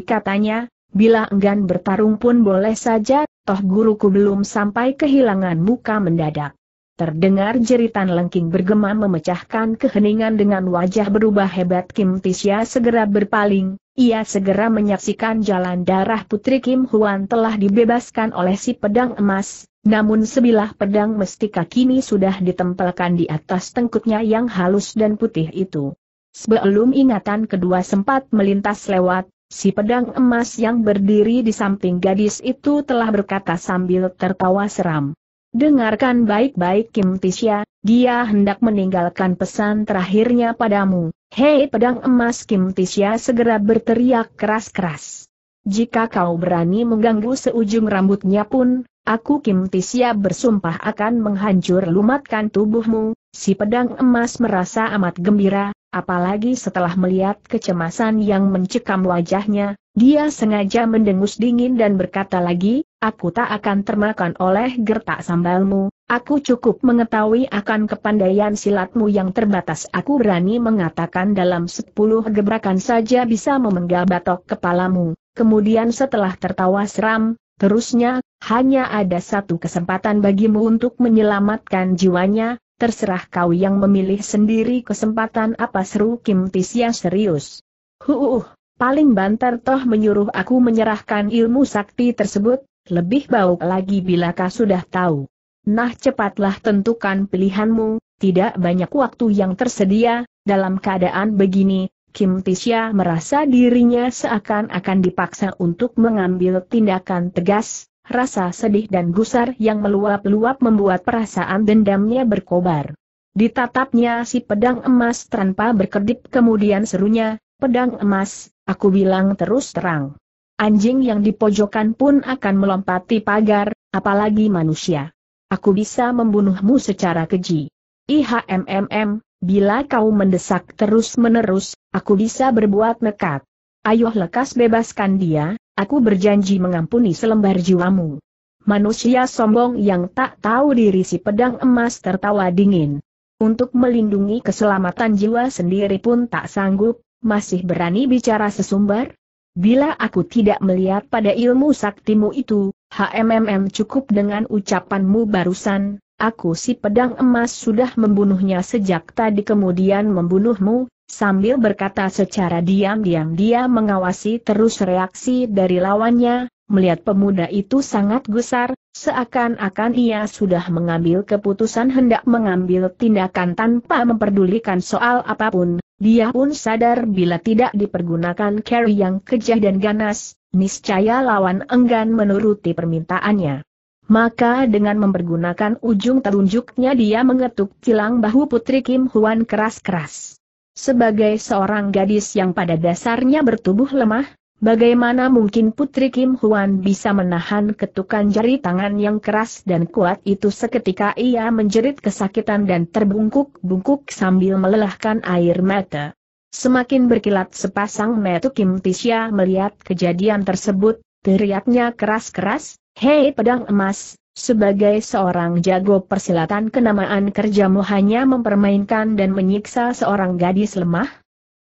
katanya, bila enggan bertarung pun boleh saja, toh guruku belum sampai kehilangan muka mendadak. Terdengar jeritan lengking bergema memecahkan keheningan dengan wajah berubah hebat Kim Tisya segera berpaling, ia segera menyaksikan jalan darah Putri Kim Huan telah dibebaskan oleh si pedang emas, namun sebilah pedang mestika kini sudah ditempelkan di atas tengkuknya yang halus dan putih itu. Sebelum ingatan kedua sempat melintas lewat, si pedang emas yang berdiri di samping gadis itu telah berkata sambil tertawa seram. Dengarkan baik-baik Kim Tisha, dia hendak meninggalkan pesan terakhirnya padamu. Hei pedang emas Kim Tisya segera berteriak keras-keras. Jika kau berani mengganggu seujung rambutnya pun, aku Kim Tisya bersumpah akan menghancur lumatkan tubuhmu. Si pedang emas merasa amat gembira, apalagi setelah melihat kecemasan yang mencekam wajahnya, dia sengaja mendengus dingin dan berkata lagi, aku tak akan termakan oleh gertak sambalmu, Aku cukup mengetahui akan kepandaian silatmu yang terbatas. Aku berani mengatakan dalam sepuluh gebrakan saja bisa memenggal batok kepalamu. Kemudian setelah tertawa seram, terusnya, hanya ada satu kesempatan bagimu untuk menyelamatkan jiwanya, terserah kau yang memilih sendiri kesempatan apa seru Kim Tisya serius. Huuuh, paling banter toh menyuruh aku menyerahkan ilmu sakti tersebut, lebih bau lagi bila kau sudah tahu. Nah cepatlah tentukan pilihanmu, tidak banyak waktu yang tersedia, dalam keadaan begini, Kim Tisha merasa dirinya seakan-akan dipaksa untuk mengambil tindakan tegas, rasa sedih dan gusar yang meluap-luap membuat perasaan dendamnya berkobar. Ditatapnya si pedang emas tanpa berkedip kemudian serunya, pedang emas, aku bilang terus terang. Anjing yang dipojokan pun akan melompati pagar, apalagi manusia aku bisa membunuhmu secara keji. IHMMM, bila kau mendesak terus-menerus, aku bisa berbuat nekat. Ayoh lekas bebaskan dia, aku berjanji mengampuni selembar jiwamu. Manusia sombong yang tak tahu diri si pedang emas tertawa dingin. Untuk melindungi keselamatan jiwa sendiri pun tak sanggup, masih berani bicara sesumbar? Bila aku tidak melihat pada ilmu saktimu itu, HMMM cukup dengan ucapanmu barusan, aku si pedang emas sudah membunuhnya sejak tadi kemudian membunuhmu, sambil berkata secara diam-diam dia mengawasi terus reaksi dari lawannya, melihat pemuda itu sangat gusar, seakan-akan ia sudah mengambil keputusan hendak mengambil tindakan tanpa memperdulikan soal apapun, dia pun sadar bila tidak dipergunakan carry yang kejah dan ganas, Niscaya lawan enggan menuruti permintaannya. Maka dengan mempergunakan ujung telunjuknya dia mengetuk kilang bahu Putri Kim Huan keras-keras. Sebagai seorang gadis yang pada dasarnya bertubuh lemah, bagaimana mungkin Putri Kim Huan bisa menahan ketukan jari tangan yang keras dan kuat itu seketika ia menjerit kesakitan dan terbungkuk-bungkuk sambil melelahkan air mata. Semakin berkilat sepasang metu Kim Tisya melihat kejadian tersebut, teriaknya keras-keras, Hei pedang emas, sebagai seorang jago persilatan kenamaan kerjamu hanya mempermainkan dan menyiksa seorang gadis lemah?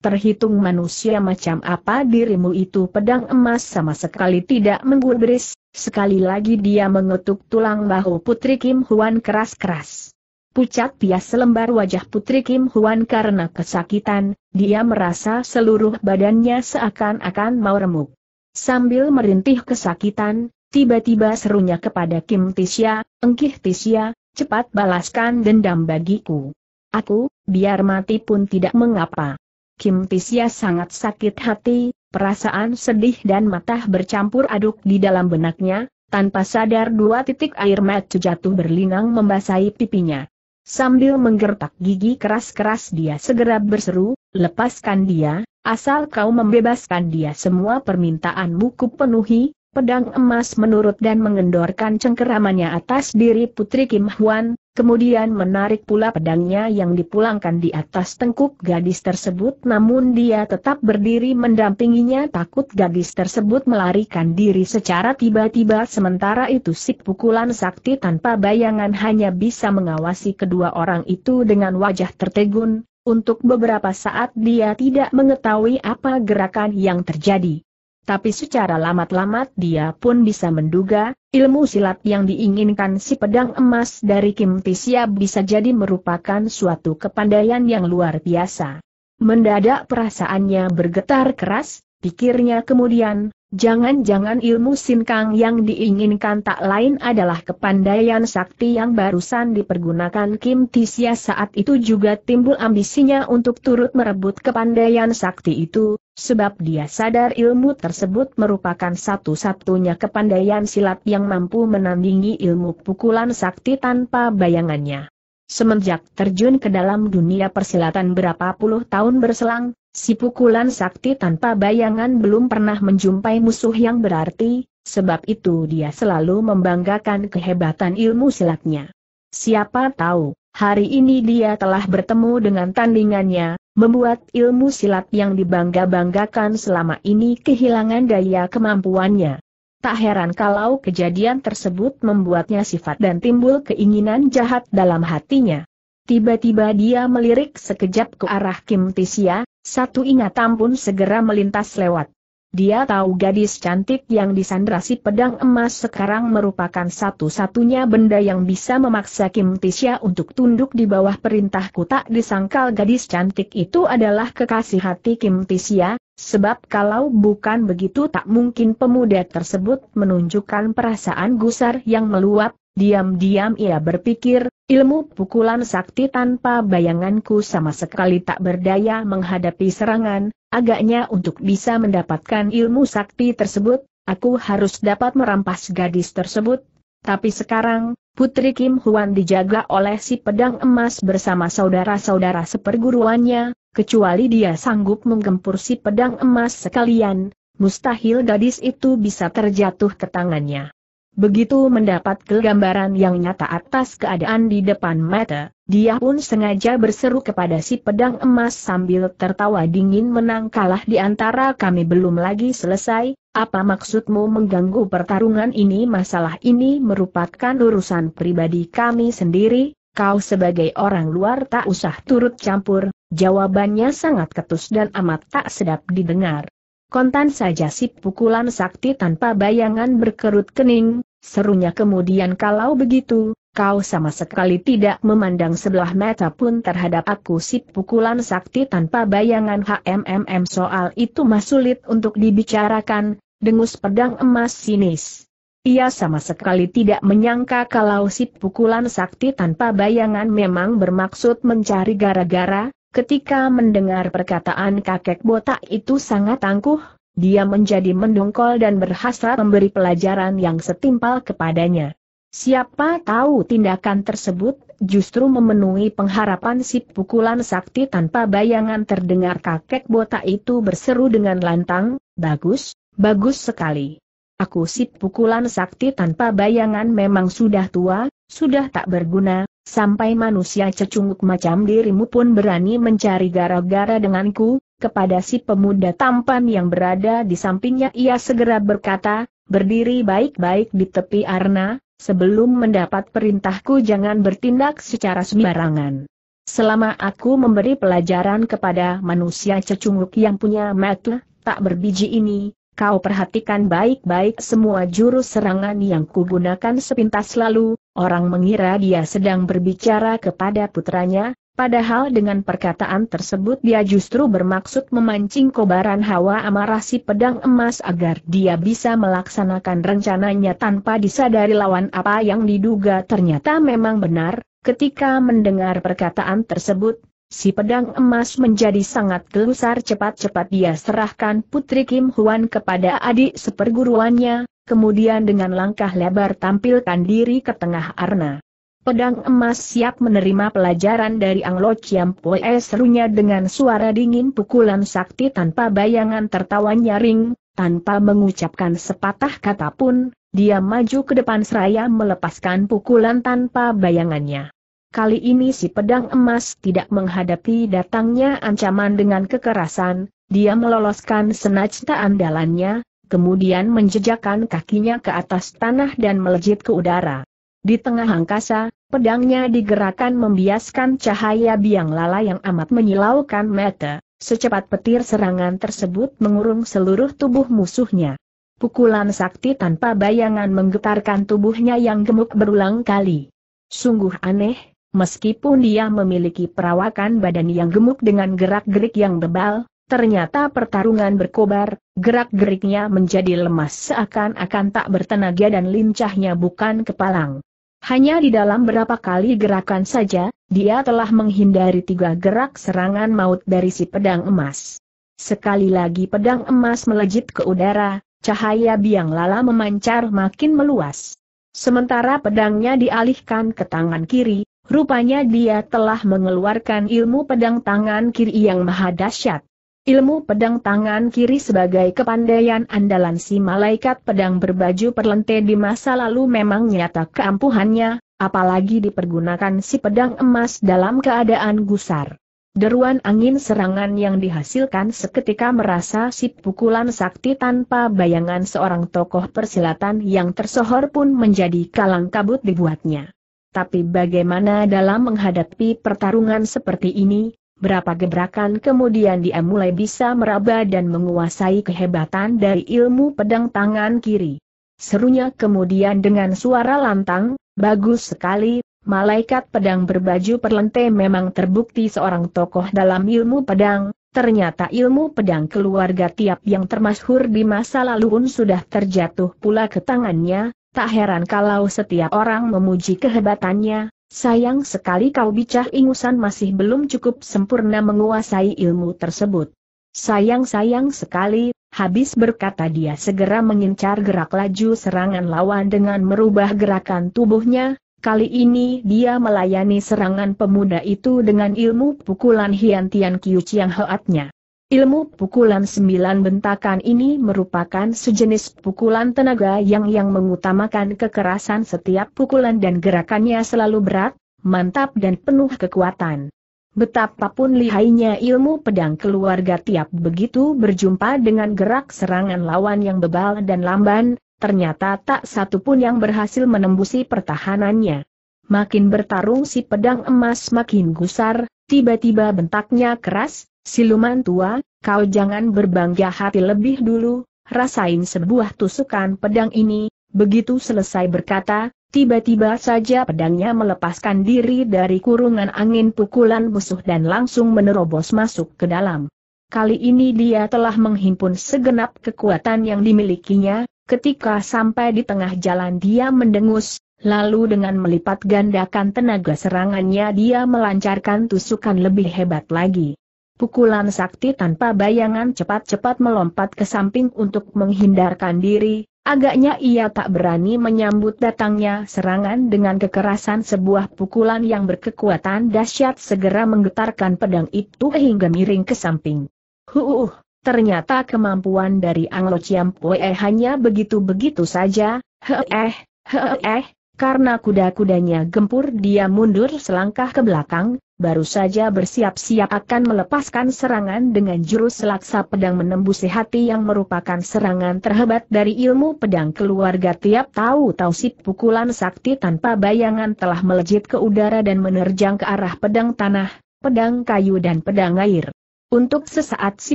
Terhitung manusia macam apa dirimu itu pedang emas sama sekali tidak menggubris, sekali lagi dia mengetuk tulang bahu putri Kim Huan keras-keras. Pucat bias selembar wajah Putri Kim Huan karena kesakitan, dia merasa seluruh badannya seakan-akan mau remuk. Sambil merintih kesakitan, tiba-tiba serunya kepada Kim Tisya, Engkih Tisya, cepat balaskan dendam bagiku. Aku, biar mati pun tidak mengapa. Kim Tisya sangat sakit hati, perasaan sedih dan matah bercampur aduk di dalam benaknya, tanpa sadar dua titik air mata jatuh berlinang membasahi pipinya. Sambil menggertak gigi keras-keras dia segera berseru, lepaskan dia, asal kau membebaskan dia semua permintaanmu kupenuhi, Pedang emas menurut dan mengendorkan cengkeramannya atas diri Putri Kim Hwan, kemudian menarik pula pedangnya yang dipulangkan di atas tengkuk gadis tersebut namun dia tetap berdiri mendampinginya takut gadis tersebut melarikan diri secara tiba-tiba sementara itu si pukulan sakti tanpa bayangan hanya bisa mengawasi kedua orang itu dengan wajah tertegun, untuk beberapa saat dia tidak mengetahui apa gerakan yang terjadi. Tapi secara lamat-lamat dia pun bisa menduga, ilmu silat yang diinginkan si pedang emas dari Kim Tisia bisa jadi merupakan suatu kepandaian yang luar biasa. Mendadak perasaannya bergetar keras, pikirnya kemudian, jangan-jangan ilmu sinkang yang diinginkan tak lain adalah kepandaian sakti yang barusan dipergunakan Kim Tisia saat itu juga timbul ambisinya untuk turut merebut kepandaian sakti itu, sebab dia sadar ilmu tersebut merupakan satu-satunya kepandaian silat yang mampu menandingi ilmu pukulan sakti tanpa bayangannya. Semenjak terjun ke dalam dunia persilatan berapa puluh tahun berselang, si pukulan sakti tanpa bayangan belum pernah menjumpai musuh yang berarti, sebab itu dia selalu membanggakan kehebatan ilmu silatnya. Siapa tahu, Hari ini dia telah bertemu dengan tandingannya, membuat ilmu silat yang dibangga-banggakan selama ini kehilangan daya kemampuannya. Tak heran kalau kejadian tersebut membuatnya sifat dan timbul keinginan jahat dalam hatinya. Tiba-tiba dia melirik sekejap ke arah Kim Tisia, satu ingatan pun segera melintas lewat. Dia tahu gadis cantik yang disandra si pedang emas sekarang merupakan satu-satunya benda yang bisa memaksa Kim Tisha untuk tunduk di bawah perintahku tak disangkal gadis cantik itu adalah kekasih hati Kim Tisha, sebab kalau bukan begitu tak mungkin pemuda tersebut menunjukkan perasaan gusar yang meluap, Diam-diam ia berpikir, ilmu pukulan sakti tanpa bayanganku sama sekali tak berdaya menghadapi serangan, agaknya untuk bisa mendapatkan ilmu sakti tersebut, aku harus dapat merampas gadis tersebut. Tapi sekarang, Putri Kim Huan dijaga oleh si pedang emas bersama saudara-saudara seperguruannya, kecuali dia sanggup menggempur si pedang emas sekalian, mustahil gadis itu bisa terjatuh ke tangannya. Begitu mendapat kegambaran yang nyata atas keadaan di depan mata, dia pun sengaja berseru kepada si pedang emas sambil tertawa dingin menang kalah di antara kami belum lagi selesai, apa maksudmu mengganggu pertarungan ini masalah ini merupakan urusan pribadi kami sendiri, kau sebagai orang luar tak usah turut campur, jawabannya sangat ketus dan amat tak sedap didengar. Kontan saja si pukulan sakti tanpa bayangan berkerut kening, serunya kemudian kalau begitu, kau sama sekali tidak memandang sebelah mata pun terhadap aku si pukulan sakti tanpa bayangan HMMM soal itu mah sulit untuk dibicarakan, dengus pedang emas sinis. Ia sama sekali tidak menyangka kalau si pukulan sakti tanpa bayangan memang bermaksud mencari gara-gara, Ketika mendengar perkataan kakek botak itu sangat tangguh, dia menjadi mendongkol dan berhasrat memberi pelajaran yang setimpal kepadanya. Siapa tahu tindakan tersebut justru memenuhi pengharapan si pukulan sakti tanpa bayangan terdengar kakek botak itu berseru dengan lantang, bagus, bagus sekali. Aku si pukulan sakti tanpa bayangan memang sudah tua, sudah tak berguna, sampai manusia cecunguk macam dirimu pun berani mencari gara-gara denganku, kepada si pemuda tampan yang berada di sampingnya ia segera berkata, berdiri baik-baik di tepi arna, sebelum mendapat perintahku jangan bertindak secara sembarangan. Selama aku memberi pelajaran kepada manusia cecunguk yang punya mata, tak berbiji ini, kau perhatikan baik-baik semua jurus serangan yang kugunakan sepintas lalu, Orang mengira dia sedang berbicara kepada putranya, padahal dengan perkataan tersebut dia justru bermaksud memancing kobaran hawa amarah si pedang emas agar dia bisa melaksanakan rencananya tanpa disadari lawan apa yang diduga ternyata memang benar. Ketika mendengar perkataan tersebut, Si pedang emas menjadi sangat gelusar cepat-cepat dia serahkan Putri Kim Huan kepada adik seperguruannya, kemudian dengan langkah lebar tampilkan diri ke tengah arna. Pedang emas siap menerima pelajaran dari Anglo Chiam Poe serunya dengan suara dingin pukulan sakti tanpa bayangan tertawa nyaring, tanpa mengucapkan sepatah kata pun, dia maju ke depan seraya melepaskan pukulan tanpa bayangannya. Kali ini si pedang emas tidak menghadapi datangnya ancaman dengan kekerasan, dia meloloskan senjata andalannya, kemudian menjejakkan kakinya ke atas tanah dan melejit ke udara. Di tengah angkasa, pedangnya digerakkan membiaskan cahaya biang lala yang amat menyilaukan mata. Secepat petir serangan tersebut mengurung seluruh tubuh musuhnya. Pukulan sakti tanpa bayangan menggetarkan tubuhnya yang gemuk berulang kali. Sungguh aneh, Meskipun dia memiliki perawakan badan yang gemuk dengan gerak-gerik yang bebal, ternyata pertarungan berkobar, gerak-geriknya menjadi lemas seakan-akan tak bertenaga dan lincahnya bukan kepalang. Hanya di dalam berapa kali gerakan saja, dia telah menghindari tiga gerak serangan maut dari si pedang emas. Sekali lagi pedang emas melejit ke udara, cahaya biang lala memancar makin meluas. Sementara pedangnya dialihkan ke tangan kiri, rupanya dia telah mengeluarkan ilmu pedang tangan kiri yang maha dahsyat. Ilmu pedang tangan kiri sebagai kepandaian andalan si malaikat pedang berbaju perlente di masa lalu memang nyata keampuhannya, apalagi dipergunakan si pedang emas dalam keadaan gusar. Deruan angin serangan yang dihasilkan seketika merasa si pukulan sakti tanpa bayangan seorang tokoh persilatan yang tersohor pun menjadi kalang kabut dibuatnya. Tapi bagaimana dalam menghadapi pertarungan seperti ini, berapa gebrakan kemudian dia mulai bisa meraba dan menguasai kehebatan dari ilmu pedang tangan kiri. Serunya kemudian dengan suara lantang, bagus sekali, Malaikat pedang berbaju perlente memang terbukti seorang tokoh dalam ilmu pedang, ternyata ilmu pedang keluarga tiap yang termasyhur di masa lalu pun sudah terjatuh pula ke tangannya, tak heran kalau setiap orang memuji kehebatannya, sayang sekali kau bicah ingusan masih belum cukup sempurna menguasai ilmu tersebut. Sayang-sayang sekali, habis berkata dia segera mengincar gerak laju serangan lawan dengan merubah gerakan tubuhnya, Kali ini dia melayani serangan pemuda itu dengan ilmu pukulan Hian Tian Kiu Chiang Hoatnya. Ilmu pukulan sembilan bentakan ini merupakan sejenis pukulan tenaga yang yang mengutamakan kekerasan setiap pukulan dan gerakannya selalu berat, mantap dan penuh kekuatan. Betapapun lihainya ilmu pedang keluarga tiap begitu berjumpa dengan gerak serangan lawan yang bebal dan lamban, ternyata tak satu pun yang berhasil menembusi pertahanannya. Makin bertarung si pedang emas makin gusar, tiba-tiba bentaknya keras, siluman tua, kau jangan berbangga hati lebih dulu, rasain sebuah tusukan pedang ini, begitu selesai berkata, tiba-tiba saja pedangnya melepaskan diri dari kurungan angin pukulan musuh dan langsung menerobos masuk ke dalam. Kali ini dia telah menghimpun segenap kekuatan yang dimilikinya, Ketika sampai di tengah jalan dia mendengus, lalu dengan melipat gandakan tenaga serangannya dia melancarkan tusukan lebih hebat lagi. Pukulan sakti tanpa bayangan cepat-cepat melompat ke samping untuk menghindarkan diri, agaknya ia tak berani menyambut datangnya serangan dengan kekerasan sebuah pukulan yang berkekuatan dahsyat segera menggetarkan pedang itu hingga miring ke samping. Huuuh, Ternyata kemampuan dari Anglo Ciampue hanya begitu-begitu saja, heeh, heeh, karena kuda-kudanya gempur dia mundur selangkah ke belakang, baru saja bersiap-siap akan melepaskan serangan dengan jurus laksa pedang menembusi hati yang merupakan serangan terhebat dari ilmu pedang keluarga tiap tahu-tahu si pukulan sakti tanpa bayangan telah melejit ke udara dan menerjang ke arah pedang tanah, pedang kayu dan pedang air. Untuk sesaat si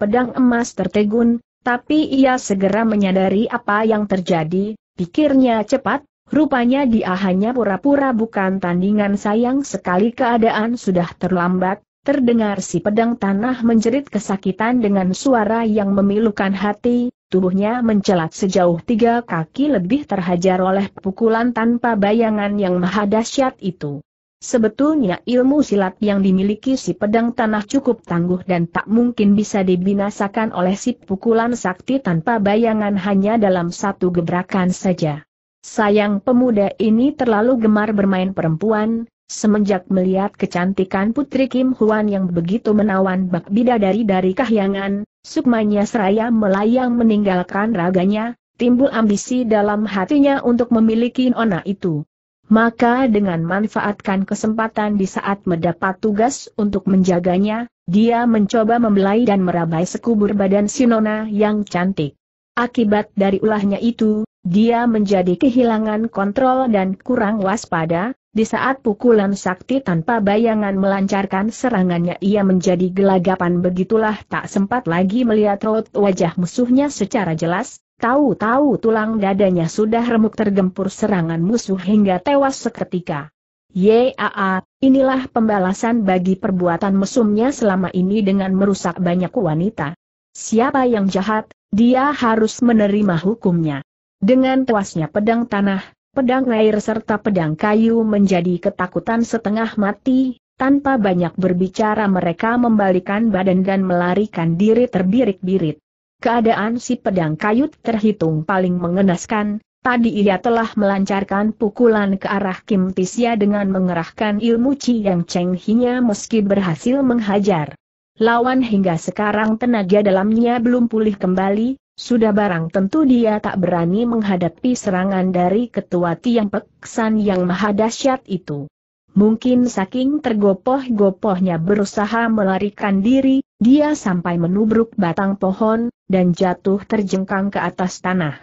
pedang emas tertegun, tapi ia segera menyadari apa yang terjadi, pikirnya cepat, rupanya dia hanya pura-pura bukan tandingan sayang sekali keadaan sudah terlambat, terdengar si pedang tanah menjerit kesakitan dengan suara yang memilukan hati, tubuhnya mencelat sejauh tiga kaki lebih terhajar oleh pukulan tanpa bayangan yang maha dahsyat itu. Sebetulnya ilmu silat yang dimiliki si pedang tanah cukup tangguh dan tak mungkin bisa dibinasakan oleh si pukulan sakti tanpa bayangan hanya dalam satu gebrakan saja. Sayang pemuda ini terlalu gemar bermain perempuan, semenjak melihat kecantikan putri Kim Huan yang begitu menawan bak bidadari dari kahyangan, sukmanya seraya melayang meninggalkan raganya, timbul ambisi dalam hatinya untuk memiliki nona itu. Maka dengan manfaatkan kesempatan di saat mendapat tugas untuk menjaganya, dia mencoba membelai dan merabai sekubur badan Sinona yang cantik. Akibat dari ulahnya itu, dia menjadi kehilangan kontrol dan kurang waspada, di saat pukulan sakti tanpa bayangan melancarkan serangannya ia menjadi gelagapan begitulah tak sempat lagi melihat raut wajah musuhnya secara jelas, Tahu-tahu tulang dadanya sudah remuk tergempur serangan musuh hingga tewas seketika. Yaa, inilah pembalasan bagi perbuatan mesumnya selama ini dengan merusak banyak wanita. Siapa yang jahat, dia harus menerima hukumnya. Dengan tewasnya pedang tanah, pedang air serta pedang kayu menjadi ketakutan setengah mati, tanpa banyak berbicara mereka membalikan badan dan melarikan diri terbirik-birit. Keadaan si pedang kayu terhitung paling mengenaskan, tadi ia telah melancarkan pukulan ke arah Kim Tisya dengan mengerahkan ilmu Yang Cheng Hinya meski berhasil menghajar. Lawan hingga sekarang tenaga dalamnya belum pulih kembali, sudah barang tentu dia tak berani menghadapi serangan dari ketua Tiang Peksan yang maha dahsyat itu. Mungkin saking tergopoh-gopohnya berusaha melarikan diri, dia sampai menubruk batang pohon, dan jatuh terjengkang ke atas tanah.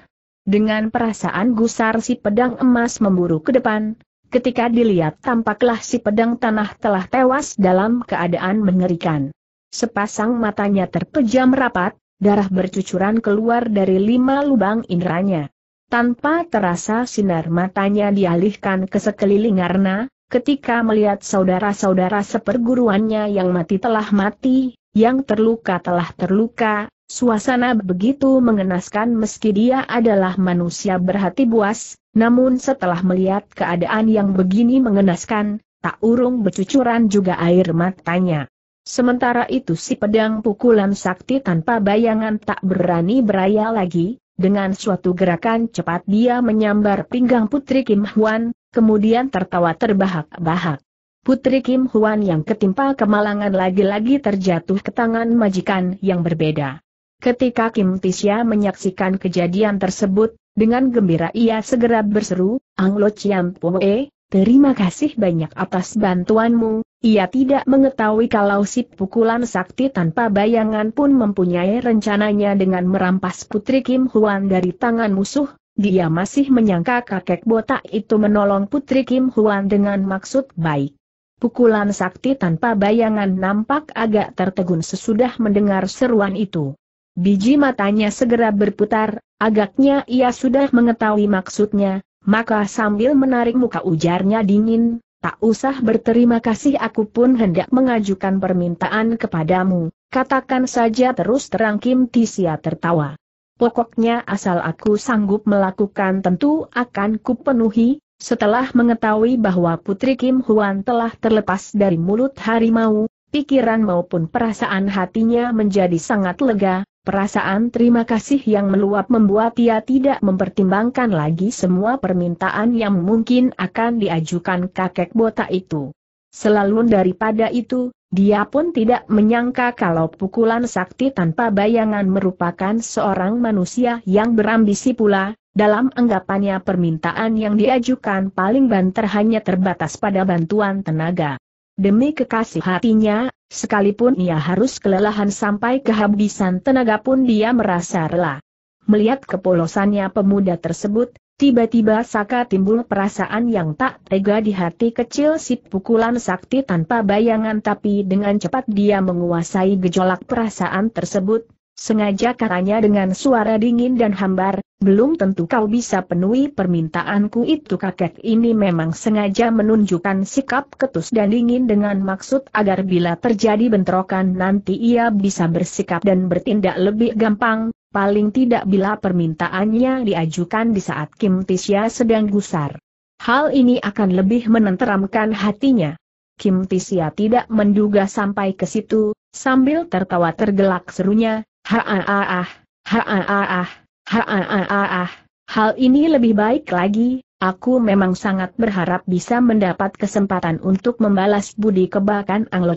Dengan perasaan gusar si pedang emas memburu ke depan, ketika dilihat tampaklah si pedang tanah telah tewas dalam keadaan mengerikan. Sepasang matanya terpejam rapat, darah bercucuran keluar dari lima lubang indranya. Tanpa terasa sinar matanya dialihkan ke sekeliling karena, ketika melihat saudara-saudara seperguruannya yang mati telah mati, yang terluka telah terluka, suasana begitu mengenaskan meski dia adalah manusia berhati buas, namun setelah melihat keadaan yang begini mengenaskan, tak urung bercucuran juga air matanya. Sementara itu si pedang pukulan sakti tanpa bayangan tak berani beraya lagi, dengan suatu gerakan cepat dia menyambar pinggang Putri Kim Hwan, kemudian tertawa terbahak-bahak. Putri Kim Huan yang ketimpa kemalangan lagi-lagi terjatuh ke tangan majikan yang berbeda. Ketika Kim Tisya menyaksikan kejadian tersebut, dengan gembira ia segera berseru, Ang Lo Chiam E, terima kasih banyak atas bantuanmu. Ia tidak mengetahui kalau si pukulan sakti tanpa bayangan pun mempunyai rencananya dengan merampas Putri Kim Huan dari tangan musuh, dia masih menyangka kakek botak itu menolong putri Kim Huan dengan maksud baik. Pukulan sakti tanpa bayangan nampak agak tertegun sesudah mendengar seruan itu. Biji matanya segera berputar, agaknya ia sudah mengetahui maksudnya, maka sambil menarik muka ujarnya dingin, tak usah berterima kasih aku pun hendak mengajukan permintaan kepadamu, katakan saja terus terang Kim Tisia tertawa. Pokoknya asal aku sanggup melakukan tentu akan kupenuhi, setelah mengetahui bahwa Putri Kim Huan telah terlepas dari mulut harimau, pikiran maupun perasaan hatinya menjadi sangat lega, perasaan terima kasih yang meluap membuat ia tidak mempertimbangkan lagi semua permintaan yang mungkin akan diajukan kakek botak itu. Selalu daripada itu, dia pun tidak menyangka kalau pukulan sakti tanpa bayangan merupakan seorang manusia yang berambisi pula, dalam anggapannya permintaan yang diajukan paling banter hanya terbatas pada bantuan tenaga. Demi kekasih hatinya, sekalipun ia harus kelelahan sampai kehabisan tenaga pun dia merasa rela. Melihat kepolosannya pemuda tersebut, Tiba-tiba Saka timbul perasaan yang tak tega di hati kecil si pukulan sakti tanpa bayangan tapi dengan cepat dia menguasai gejolak perasaan tersebut, sengaja katanya dengan suara dingin dan hambar, belum tentu kau bisa penuhi permintaanku itu kakek ini memang sengaja menunjukkan sikap ketus dan dingin dengan maksud agar bila terjadi bentrokan nanti ia bisa bersikap dan bertindak lebih gampang, paling tidak bila permintaannya diajukan di saat Kim Tisya sedang gusar. Hal ini akan lebih menenteramkan hatinya. Kim Tisya tidak menduga sampai ke situ, sambil tertawa tergelak serunya, ha-ah-ah, ha-ah-ah, ha-ah-ah, hal ini lebih baik lagi, Aku memang sangat berharap bisa mendapat kesempatan untuk membalas budi kebakan Anglo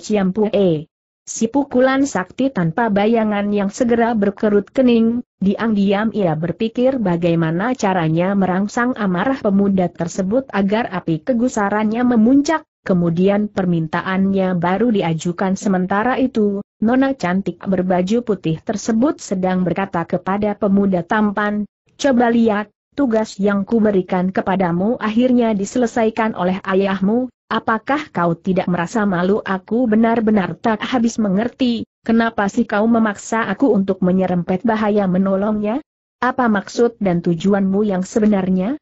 E. Si pukulan sakti tanpa bayangan yang segera berkerut kening, diam-diam ia berpikir bagaimana caranya merangsang amarah pemuda tersebut agar api kegusarannya memuncak, kemudian permintaannya baru diajukan sementara itu, nona cantik berbaju putih tersebut sedang berkata kepada pemuda tampan, coba lihat, tugas yang kuberikan kepadamu akhirnya diselesaikan oleh ayahmu, Apakah kau tidak merasa malu aku benar-benar tak habis mengerti, kenapa sih kau memaksa aku untuk menyerempet bahaya menolongnya? Apa maksud dan tujuanmu yang sebenarnya?